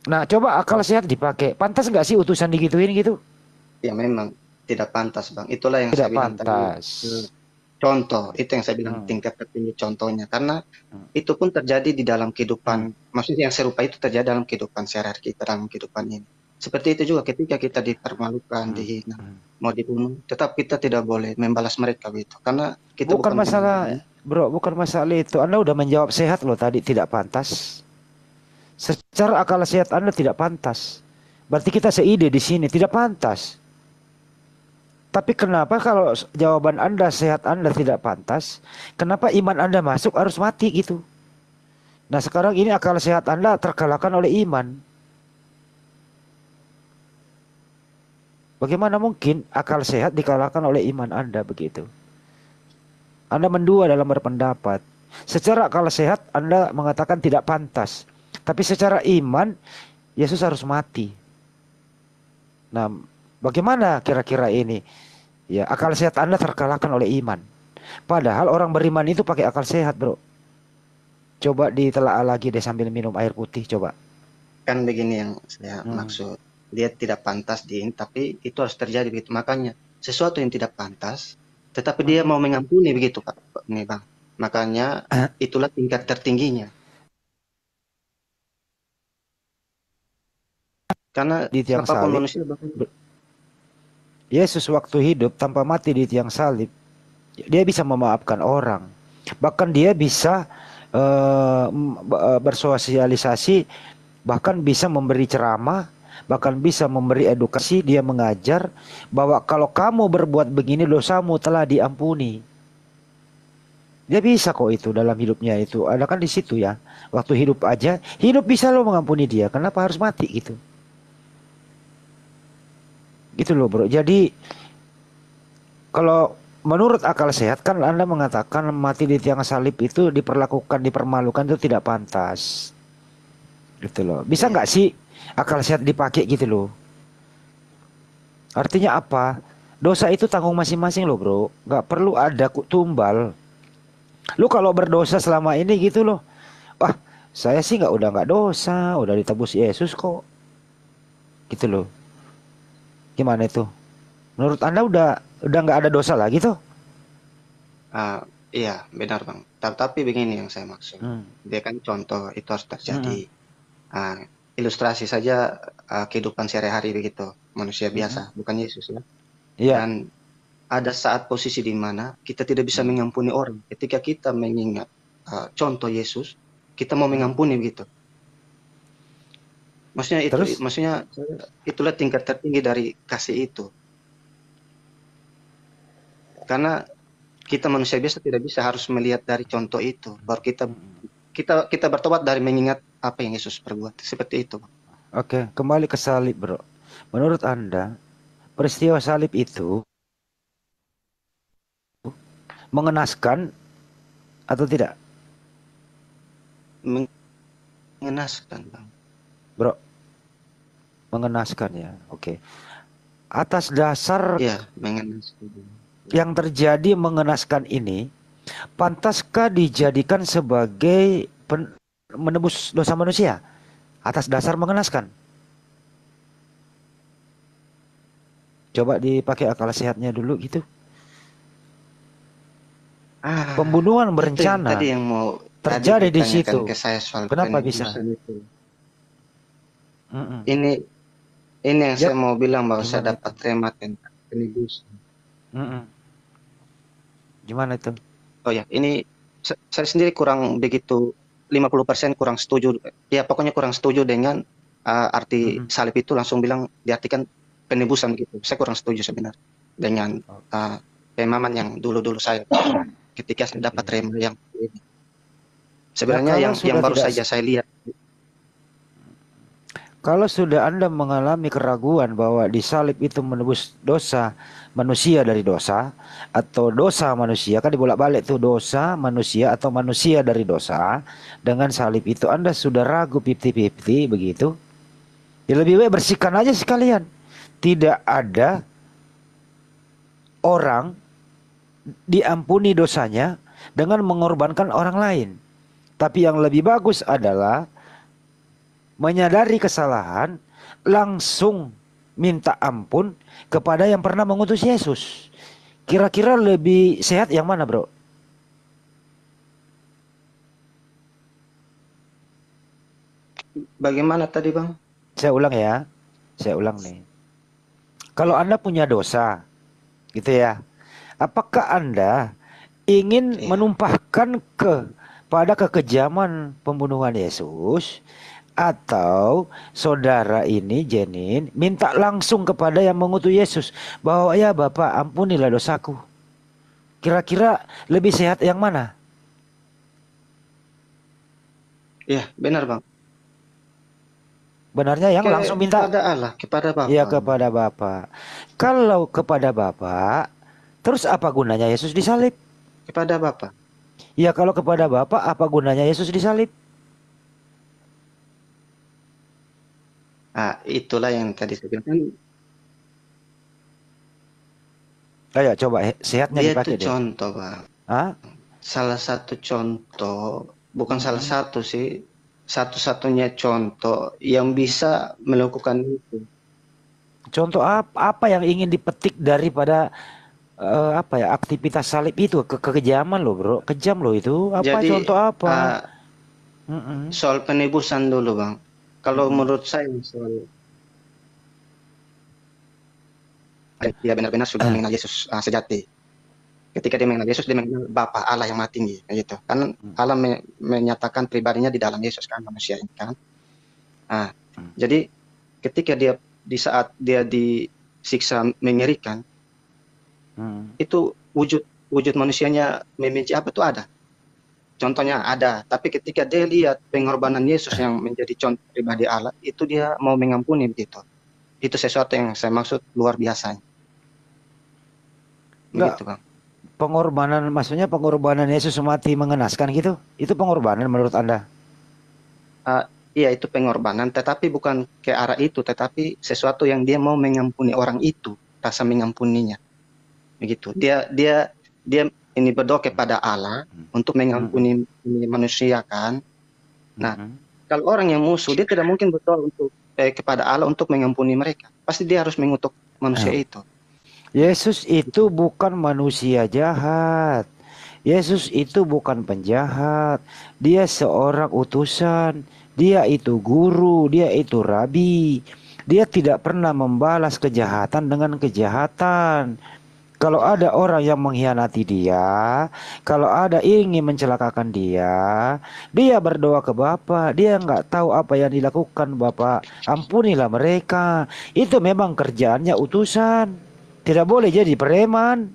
Nah coba akal sehat dipakai. Pantas nggak sih utusan digituin gitu? Ya memang tidak pantas bang. Itulah yang tidak saya pantas. Tadi. Contoh itu yang saya bilang hmm. tingkat tertinggi contohnya karena hmm. itu pun terjadi di dalam kehidupan. Hmm. Maksudnya yang serupa itu terjadi dalam kehidupan sehari-hari kita dalam kehidupan ini. Seperti itu juga ketika kita dipermalukan, hmm. dihina, hmm. mau dibunuh, tetap kita tidak boleh membalas mereka gitu. Karena kita bukan, bukan masalah, ya. Bro, bukan masalah itu. Anda sudah menjawab sehat loh tadi tidak pantas. Secara akal sehat Anda tidak pantas. Berarti kita seide di sini tidak pantas. Tapi kenapa kalau jawaban Anda sehat Anda tidak pantas, kenapa iman Anda masuk harus mati gitu? Nah sekarang ini akal sehat Anda terkalahkan oleh iman. Bagaimana mungkin akal sehat dikalahkan oleh iman Anda begitu? Anda mendua dalam berpendapat. Secara akal sehat Anda mengatakan tidak pantas. Tapi secara iman Yesus harus mati. Nah, bagaimana kira-kira ini? Ya, akal sehat Anda terkalahkan oleh iman. Padahal orang beriman itu pakai akal sehat, Bro. Coba ditelaah lagi deh sambil minum air putih coba. Kan begini yang saya hmm. maksud dia tidak pantas di tapi itu harus terjadi begitu makanya sesuatu yang tidak pantas tetapi dia mau mengampuni begitu pak nih bang makanya ah. itulah tingkat tertingginya karena di tiang salib manusia Yesus waktu hidup tanpa mati di tiang salib dia bisa memaafkan orang bahkan dia bisa uh, eh, eh, bersosialisasi bahkan bisa memberi ceramah bahkan bisa memberi edukasi dia mengajar bahwa kalau kamu berbuat begini dosamu telah diampuni dia bisa kok itu dalam hidupnya itu ada kan di situ ya waktu hidup aja hidup bisa lo mengampuni dia kenapa harus mati gitu gitu loh bro jadi kalau menurut akal sehat kan Anda mengatakan mati di tiang salib itu diperlakukan dipermalukan itu tidak pantas. Gitu loh. Bisa iya. nggak sih akal sehat dipakai gitu loh. Artinya apa? Dosa itu tanggung masing-masing loh bro. Gak perlu ada tumbal. Lu kalau berdosa selama ini gitu loh. Wah saya sih gak udah gak dosa. Udah ditebus Yesus kok. Gitu loh. Gimana itu? Menurut anda udah udah nggak ada dosa lagi tuh? Uh, iya benar bang. Tapi, begini yang saya maksud. Hmm. Dia kan contoh itu harus terjadi. Hmm. Uh, ilustrasi saja uh, kehidupan sehari-hari begitu manusia mhm. biasa hmm. bukan Yesus ya yeah. dan ada saat posisi di mana kita tidak bisa mhm. mengampuni orang ketika kita mengingat uh, contoh Yesus kita mau mhm. mengampuni begitu maksudnya itu Terus? maksudnya itulah tingkat tertinggi dari kasih itu karena kita manusia biasa tidak bisa harus melihat dari contoh itu baru kita kita kita bertobat dari mengingat apa yang Yesus perbuat. Seperti itu. Oke, kembali ke salib, Bro. Menurut Anda, peristiwa salib itu mengenaskan atau tidak? Mengenaskan, Bang. Bro. Mengenaskan ya. Oke. Atas dasar ya, mengenaskan. Yang terjadi mengenaskan ini pantaskah dijadikan sebagai pen menebus dosa manusia atas dasar mengenaskan. Coba dipakai akal sehatnya dulu gitu. Ah, Pembunuhan berencana tadi yang mau terjadi di situ. Ke saya soal Kenapa bisa? Ini ini yang ya. saya mau bilang bahwa saya dapat tema tentang Gimana itu? Oh ya, ini saya sendiri kurang begitu 50% kurang setuju. Ya pokoknya kurang setuju dengan uh, arti -hmm. salib itu langsung bilang diartikan penebusan gitu. Saya kurang setuju sebenarnya dengan oh. uh, pemahaman yang dulu-dulu saya ketika saya dapat iya. rem yang nah, Sebenarnya ya, yang yang baru saja saya lihat kalau sudah Anda mengalami keraguan bahwa disalib itu menebus dosa manusia dari dosa atau dosa manusia, kan dibolak-balik tuh dosa manusia atau manusia dari dosa dengan salib itu Anda sudah ragu 50-50 begitu. Ya lebih baik bersihkan aja sekalian. Tidak ada orang diampuni dosanya dengan mengorbankan orang lain. Tapi yang lebih bagus adalah menyadari kesalahan, langsung minta ampun kepada yang pernah mengutus Yesus. Kira-kira lebih sehat yang mana, Bro? Bagaimana tadi, Bang? Saya ulang ya. Saya ulang nih. Kalau Anda punya dosa, gitu ya. Apakah Anda ingin iya. menumpahkan kepada kekejaman pembunuhan Yesus atau saudara ini Jenin minta langsung kepada yang mengutus Yesus bahwa ya Bapak ampunilah dosaku. Kira-kira lebih sehat yang mana? Ya benar bang. Benarnya yang Ke, langsung minta kepada Allah kepada Bapak. Ya kepada Bapak. Kalau kepada Bapak, terus apa gunanya Yesus disalib? Kepada Bapak. Ya kalau kepada Bapak apa gunanya Yesus disalib? Ah, itulah yang tadi saya bilang. Kan. Ayo coba sehatnya dia dipakai. Itu contoh, Pak. Hah? Salah satu contoh, bukan salah satu sih, satu-satunya contoh yang bisa melakukan itu. Contoh apa, apa yang ingin dipetik daripada uh, apa ya aktivitas salib itu ke kekejaman loh bro, kejam loh itu. Apa Jadi, contoh apa? Uh, mm -mm. Soal penebusan dulu bang. Kalau hmm. menurut saya misalnya dia benar-benar sudah ah. mengenal Yesus uh, sejati. Ketika dia mengenal Yesus, dia mengenal Bapa Allah yang maha gitu. Kan hmm. Allah me menyatakan pribadinya di dalam Yesus kan manusia ini kan. Nah, hmm. jadi ketika dia di saat dia disiksa mengerikan, hmm. itu wujud wujud manusianya memiliki apa tuh ada contohnya ada. Tapi ketika dia lihat pengorbanan Yesus yang menjadi contoh pribadi Allah, itu dia mau mengampuni begitu. Itu sesuatu yang saya maksud luar biasa. Begitu, Bang. Pengorbanan maksudnya pengorbanan Yesus mati mengenaskan gitu? Itu pengorbanan menurut Anda? Uh, iya, itu pengorbanan, tetapi bukan ke arah itu, tetapi sesuatu yang dia mau mengampuni orang itu, rasa mengampuninya. Begitu. Dia dia dia ini berdoa kepada Allah hmm. untuk mengampuni hmm. manusia kan. Nah, hmm. kalau orang yang musuh dia tidak mungkin berdoa untuk eh, kepada Allah untuk mengampuni mereka. Pasti dia harus mengutuk manusia hmm. itu. Yesus itu bukan manusia jahat. Yesus itu bukan penjahat. Dia seorang utusan. Dia itu guru, dia itu rabi. Dia tidak pernah membalas kejahatan dengan kejahatan. Kalau ada orang yang mengkhianati dia, kalau ada ingin mencelakakan dia, dia berdoa ke Bapak, dia nggak tahu apa yang dilakukan Bapak. Ampunilah mereka. Itu memang kerjaannya utusan. Tidak boleh jadi preman.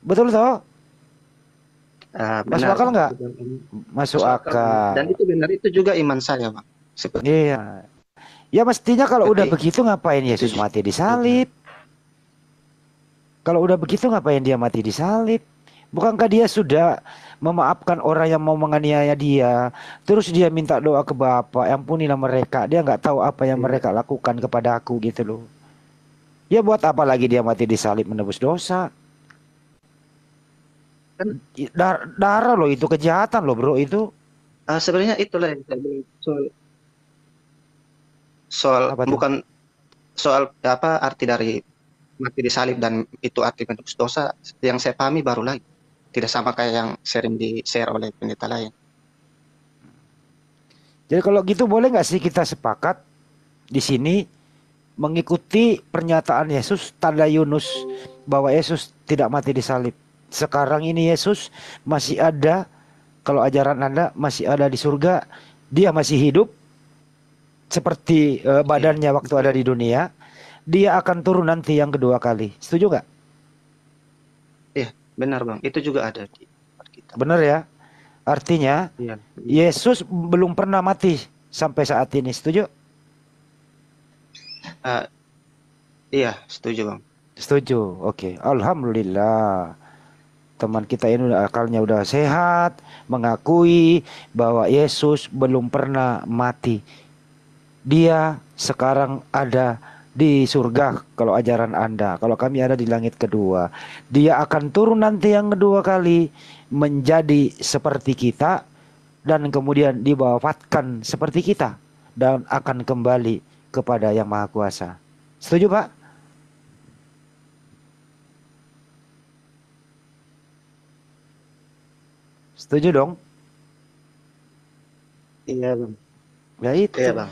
Betul toh? Uh, Masuk akal nggak? Masuk akal. Dan itu benar itu juga iman saya, Pak. Seperti iya. Ya mestinya kalau udah begitu ngapain Yesus mati di salib? Kalau udah begitu ngapain dia mati di salib? Bukankah dia sudah memaafkan orang yang mau menganiaya dia? Terus dia minta doa ke Bapa, ampunilah mereka. Dia nggak tahu apa yang iya. mereka lakukan kepada aku gitu loh. Ya buat apa lagi dia mati di salib menebus dosa? Kan Dar darah loh itu kejahatan loh bro itu. Uh, sebenarnya itulah yang saya bilang. So, soal apa bukan soal apa arti dari mati disalib dan itu arti bentuk dosa yang saya pahami baru lagi tidak sama kayak yang sering di share oleh pendeta lain. Jadi kalau gitu boleh nggak sih kita sepakat di sini mengikuti pernyataan Yesus tanda Yunus bahwa Yesus tidak mati di salib. Sekarang ini Yesus masih ada kalau ajaran Anda masih ada di surga, dia masih hidup seperti uh, badannya waktu ada di dunia, dia akan turun nanti yang kedua kali. Setuju nggak? Iya, benar bang. Itu juga ada di Benar ya? Artinya yeah. Yesus belum pernah mati sampai saat ini. Setuju? Uh, iya, setuju bang. Setuju. Oke, okay. alhamdulillah teman kita ini akalnya udah sehat, mengakui bahwa Yesus belum pernah mati dia sekarang ada di surga kalau ajaran Anda. Kalau kami ada di langit kedua. Dia akan turun nanti yang kedua kali menjadi seperti kita dan kemudian dibawafatkan seperti kita dan akan kembali kepada Yang Maha Kuasa. Setuju, Pak? Setuju dong? Iya, Bang. Ya itu. Iya, Bang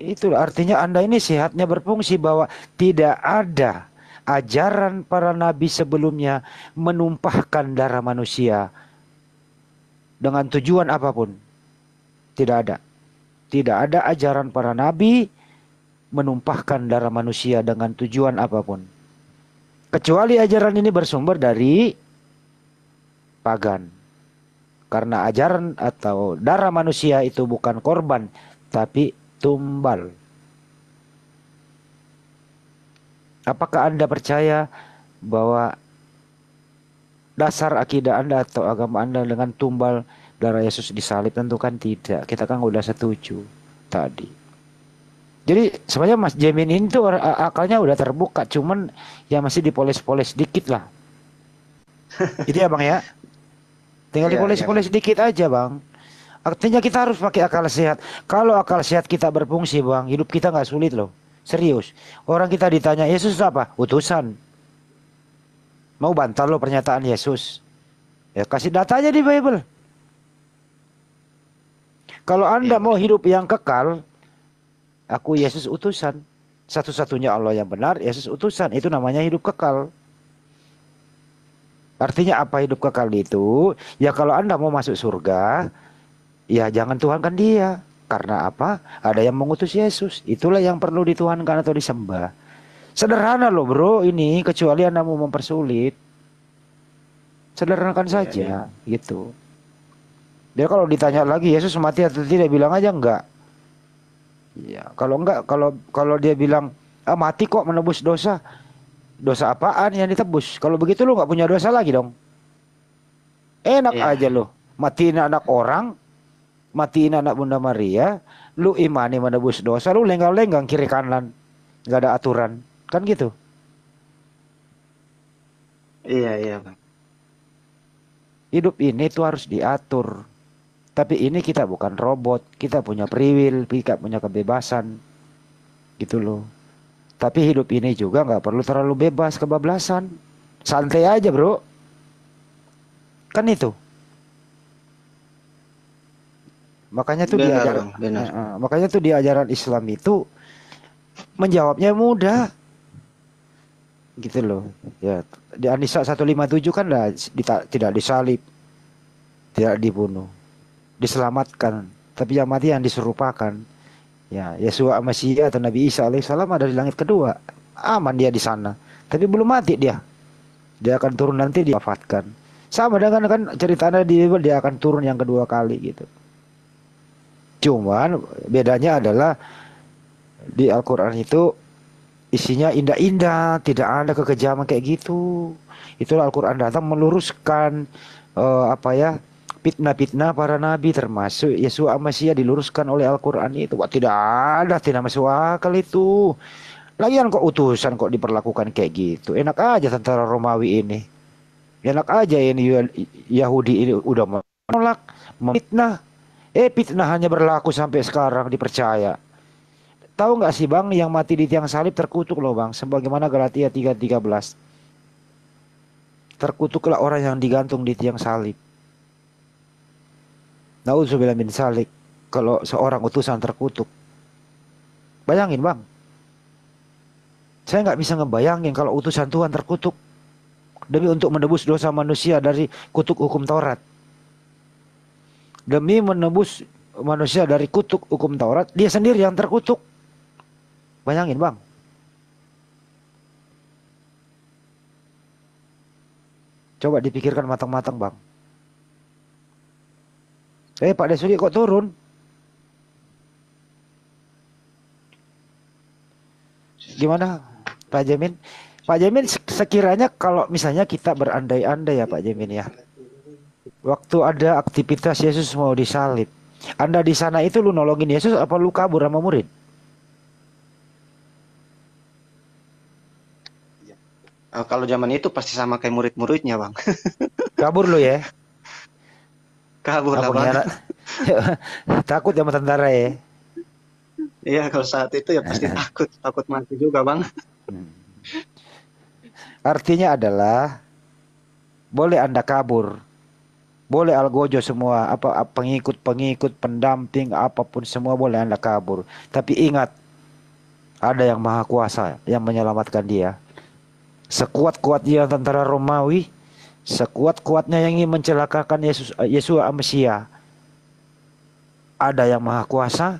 itu artinya Anda ini sehatnya berfungsi bahwa tidak ada ajaran para nabi sebelumnya menumpahkan darah manusia dengan tujuan apapun. Tidak ada. Tidak ada ajaran para nabi menumpahkan darah manusia dengan tujuan apapun. Kecuali ajaran ini bersumber dari pagan. Karena ajaran atau darah manusia itu bukan korban, tapi tumbal. Apakah Anda percaya bahwa dasar akidah Anda atau agama Anda dengan tumbal darah Yesus disalib? tentu kan tidak. Kita kan udah setuju tadi. Jadi sebenarnya Mas Jamin itu akalnya udah terbuka, cuman ya masih dipoles-poles dikit lah. Jadi gitu ya bang ya, tinggal iya, iya, dipoles-poles dikit aja bang. Artinya kita harus pakai akal sehat. Kalau akal sehat kita berfungsi, Bang, hidup kita nggak sulit loh. Serius. Orang kita ditanya, Yesus apa? Utusan. Mau bantal loh pernyataan Yesus? Ya kasih datanya di Bible. Kalau Anda mau hidup yang kekal, aku Yesus utusan. Satu-satunya Allah yang benar, Yesus utusan. Itu namanya hidup kekal. Artinya apa hidup kekal itu? Ya kalau Anda mau masuk surga, Ya jangan Tuhankan dia. Karena apa? Ada yang mengutus Yesus. Itulah yang perlu dituhankan atau disembah. Sederhana loh bro ini. Kecuali anda mau mempersulit. Sederhanakan iya, saja ya. gitu. Dia kalau ditanya lagi Yesus mati atau tidak bilang aja enggak. Ya, kalau enggak kalau kalau dia bilang ah, mati kok menebus dosa. Dosa apaan yang ditebus? Kalau begitu lu nggak punya dosa lagi dong. Enak ya. aja loh matiin anak orang matiin anak Bunda Maria, lu imani bus dosa, lu lenggang-lenggang kiri kanan, nggak ada aturan, kan gitu? Iya iya bang. Hidup ini tuh harus diatur. Tapi ini kita bukan robot, kita punya priwil, kita punya kebebasan, gitu loh. Tapi hidup ini juga nggak perlu terlalu bebas kebablasan, santai aja bro. Kan itu. Makanya tuh benar, diajaran benar. Uh, makanya tuh diajaran Islam itu menjawabnya mudah. Gitu loh. Ya, di Anisa 157 kan lah, dita, tidak disalib, tidak dibunuh, diselamatkan, tapi yang mati yang diserupakan. Ya, Yesus Masih atau Nabi Isa alaihissalam ada di langit kedua. Aman dia di sana, tapi belum mati dia. Dia akan turun nanti diwafatkan. Sama dengan kan cerita anda di Bible dia akan turun yang kedua kali gitu. Cuman bedanya adalah di Al-Qur'an itu isinya indah-indah, tidak ada kekejaman kayak gitu. itu Al-Qur'an datang meluruskan uh, apa ya? fitnah-fitnah para nabi termasuk Yesus Amasya diluruskan oleh Al-Qur'an itu. Wah, tidak ada, tidak masuk akal itu. Lagian kok utusan kok diperlakukan kayak gitu. Enak aja tentara Romawi ini. Enak aja ini Yahudi ini udah menolak, memfitnah, Eh fitnah hanya berlaku sampai sekarang dipercaya. Tahu nggak sih bang yang mati di tiang salib terkutuk loh bang. Sebagaimana Galatia 3.13. Terkutuklah orang yang digantung di tiang salib. Nauzubillah min salik. Kalau seorang utusan terkutuk. Bayangin bang. Saya nggak bisa ngebayangin kalau utusan Tuhan terkutuk. Demi untuk menebus dosa manusia dari kutuk hukum Taurat demi menebus manusia dari kutuk hukum Taurat, dia sendiri yang terkutuk. Bayangin, Bang. Coba dipikirkan matang-matang, Bang. Eh, Pak Desuki kok turun? Gimana, Pak Jamin? Pak Jamin, sekiranya kalau misalnya kita berandai-andai ya, Pak Jamin ya Waktu ada aktivitas Yesus mau disalib, Anda di sana itu lu nolongin Yesus apa lu kabur sama murid? Uh, kalau zaman itu pasti sama kayak murid-muridnya bang. Kabur lu ya? Kabur lah bang. takut sama tentara ya? Iya kalau saat itu ya pasti takut, takut mati juga bang. Hmm. Artinya adalah boleh anda kabur, boleh algojo semua apa pengikut-pengikut pendamping apapun semua boleh anda kabur tapi ingat ada yang maha kuasa yang menyelamatkan dia sekuat-kuatnya tentara Romawi sekuat-kuatnya yang ingin mencelakakan Yesus Yesus Amesia ada yang maha kuasa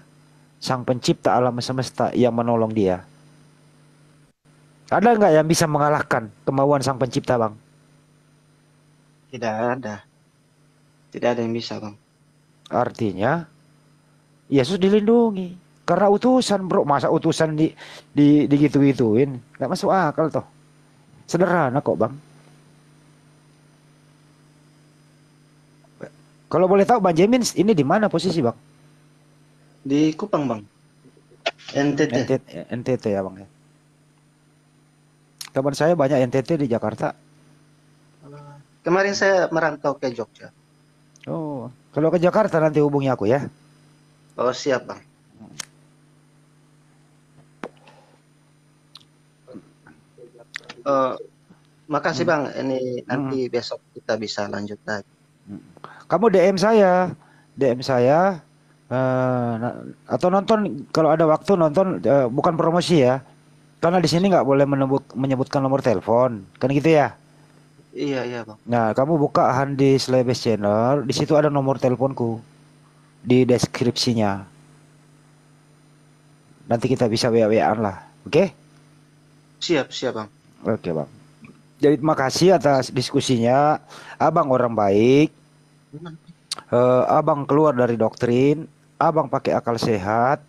sang pencipta alam semesta yang menolong dia ada nggak yang bisa mengalahkan kemauan sang pencipta bang tidak ada tidak ada yang bisa, Bang. Artinya Yesus dilindungi. Karena utusan, Bro. Masa utusan di di digitu-gituin? Enggak masuk akal toh. Sederhana kok, Bang. Kalau boleh tahu Bang Jamin ini di mana posisi, Bang? Di Kupang, Bang. NTT. NTT, NTT ya, Bang ya. Teman saya banyak NTT di Jakarta. Kemarin saya merantau ke Jogja. Oh, kalau ke Jakarta nanti hubungi aku ya. Oh, siap, Bang. Uh, makasih hmm. Bang, ini hmm. nanti hmm. besok kita bisa lanjut lagi. Hmm. Kamu DM saya, DM saya uh, atau nonton kalau ada waktu nonton uh, bukan promosi ya. Karena di sini nggak boleh menyebut, menyebutkan nomor telepon, kan gitu ya? Iya, iya, Bang. Nah, kamu buka Handi Slebes Channel, di situ ada nomor teleponku di deskripsinya. Nanti kita bisa WA-WAan lah, oke? Okay? Siap, siap, Bang. Oke, okay, Bang. Jadi terima kasih atas diskusinya. Abang orang baik. Uh, abang keluar dari doktrin, abang pakai akal sehat.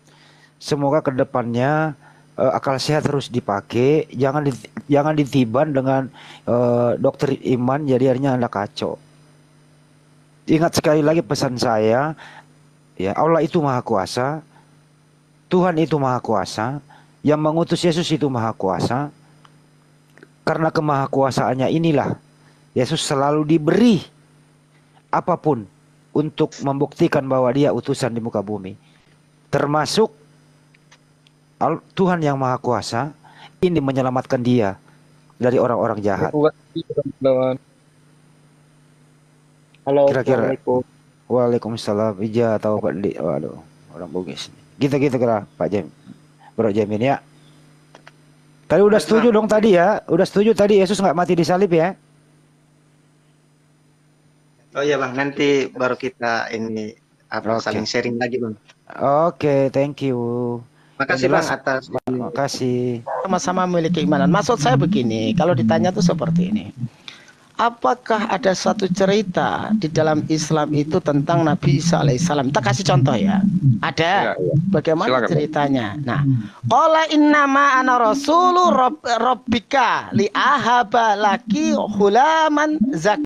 Semoga kedepannya uh, akal sehat terus dipakai jangan di, jangan ditiban dengan uh, dokter iman jadi akhirnya anda kacau ingat sekali lagi pesan saya ya Allah itu maha kuasa Tuhan itu maha kuasa yang mengutus Yesus itu maha kuasa karena kemahakuasaannya inilah Yesus selalu diberi apapun untuk membuktikan bahwa dia utusan di muka bumi termasuk Tuhan yang Maha Kuasa ini menyelamatkan dia dari orang-orang jahat. Halo. Kira-kira. Waalaikumsalam. Ija atau Pak Di. Waduh, orang Bugis. Gitu-gitu kira Pak Jam. Bro Jamin ya. Tadi udah setuju dong tadi ya. Udah setuju tadi Yesus nggak mati di salib ya. Oh iya bang, nanti baru kita ini apa okay. saling sharing lagi bang. Oke, okay, thank you. Makasih Bang atas. Makasih. Sama-sama memiliki keimanan. Maksud saya begini, kalau ditanya tuh seperti ini. Apakah ada suatu cerita di dalam Islam itu tentang Nabi Isa alaihissalam? Kita kasih contoh ya. Ada. Ya, ya. Bagaimana Silakan. ceritanya? Nah, qala innama ana rasulu rabbika ahaba laki hulaman zak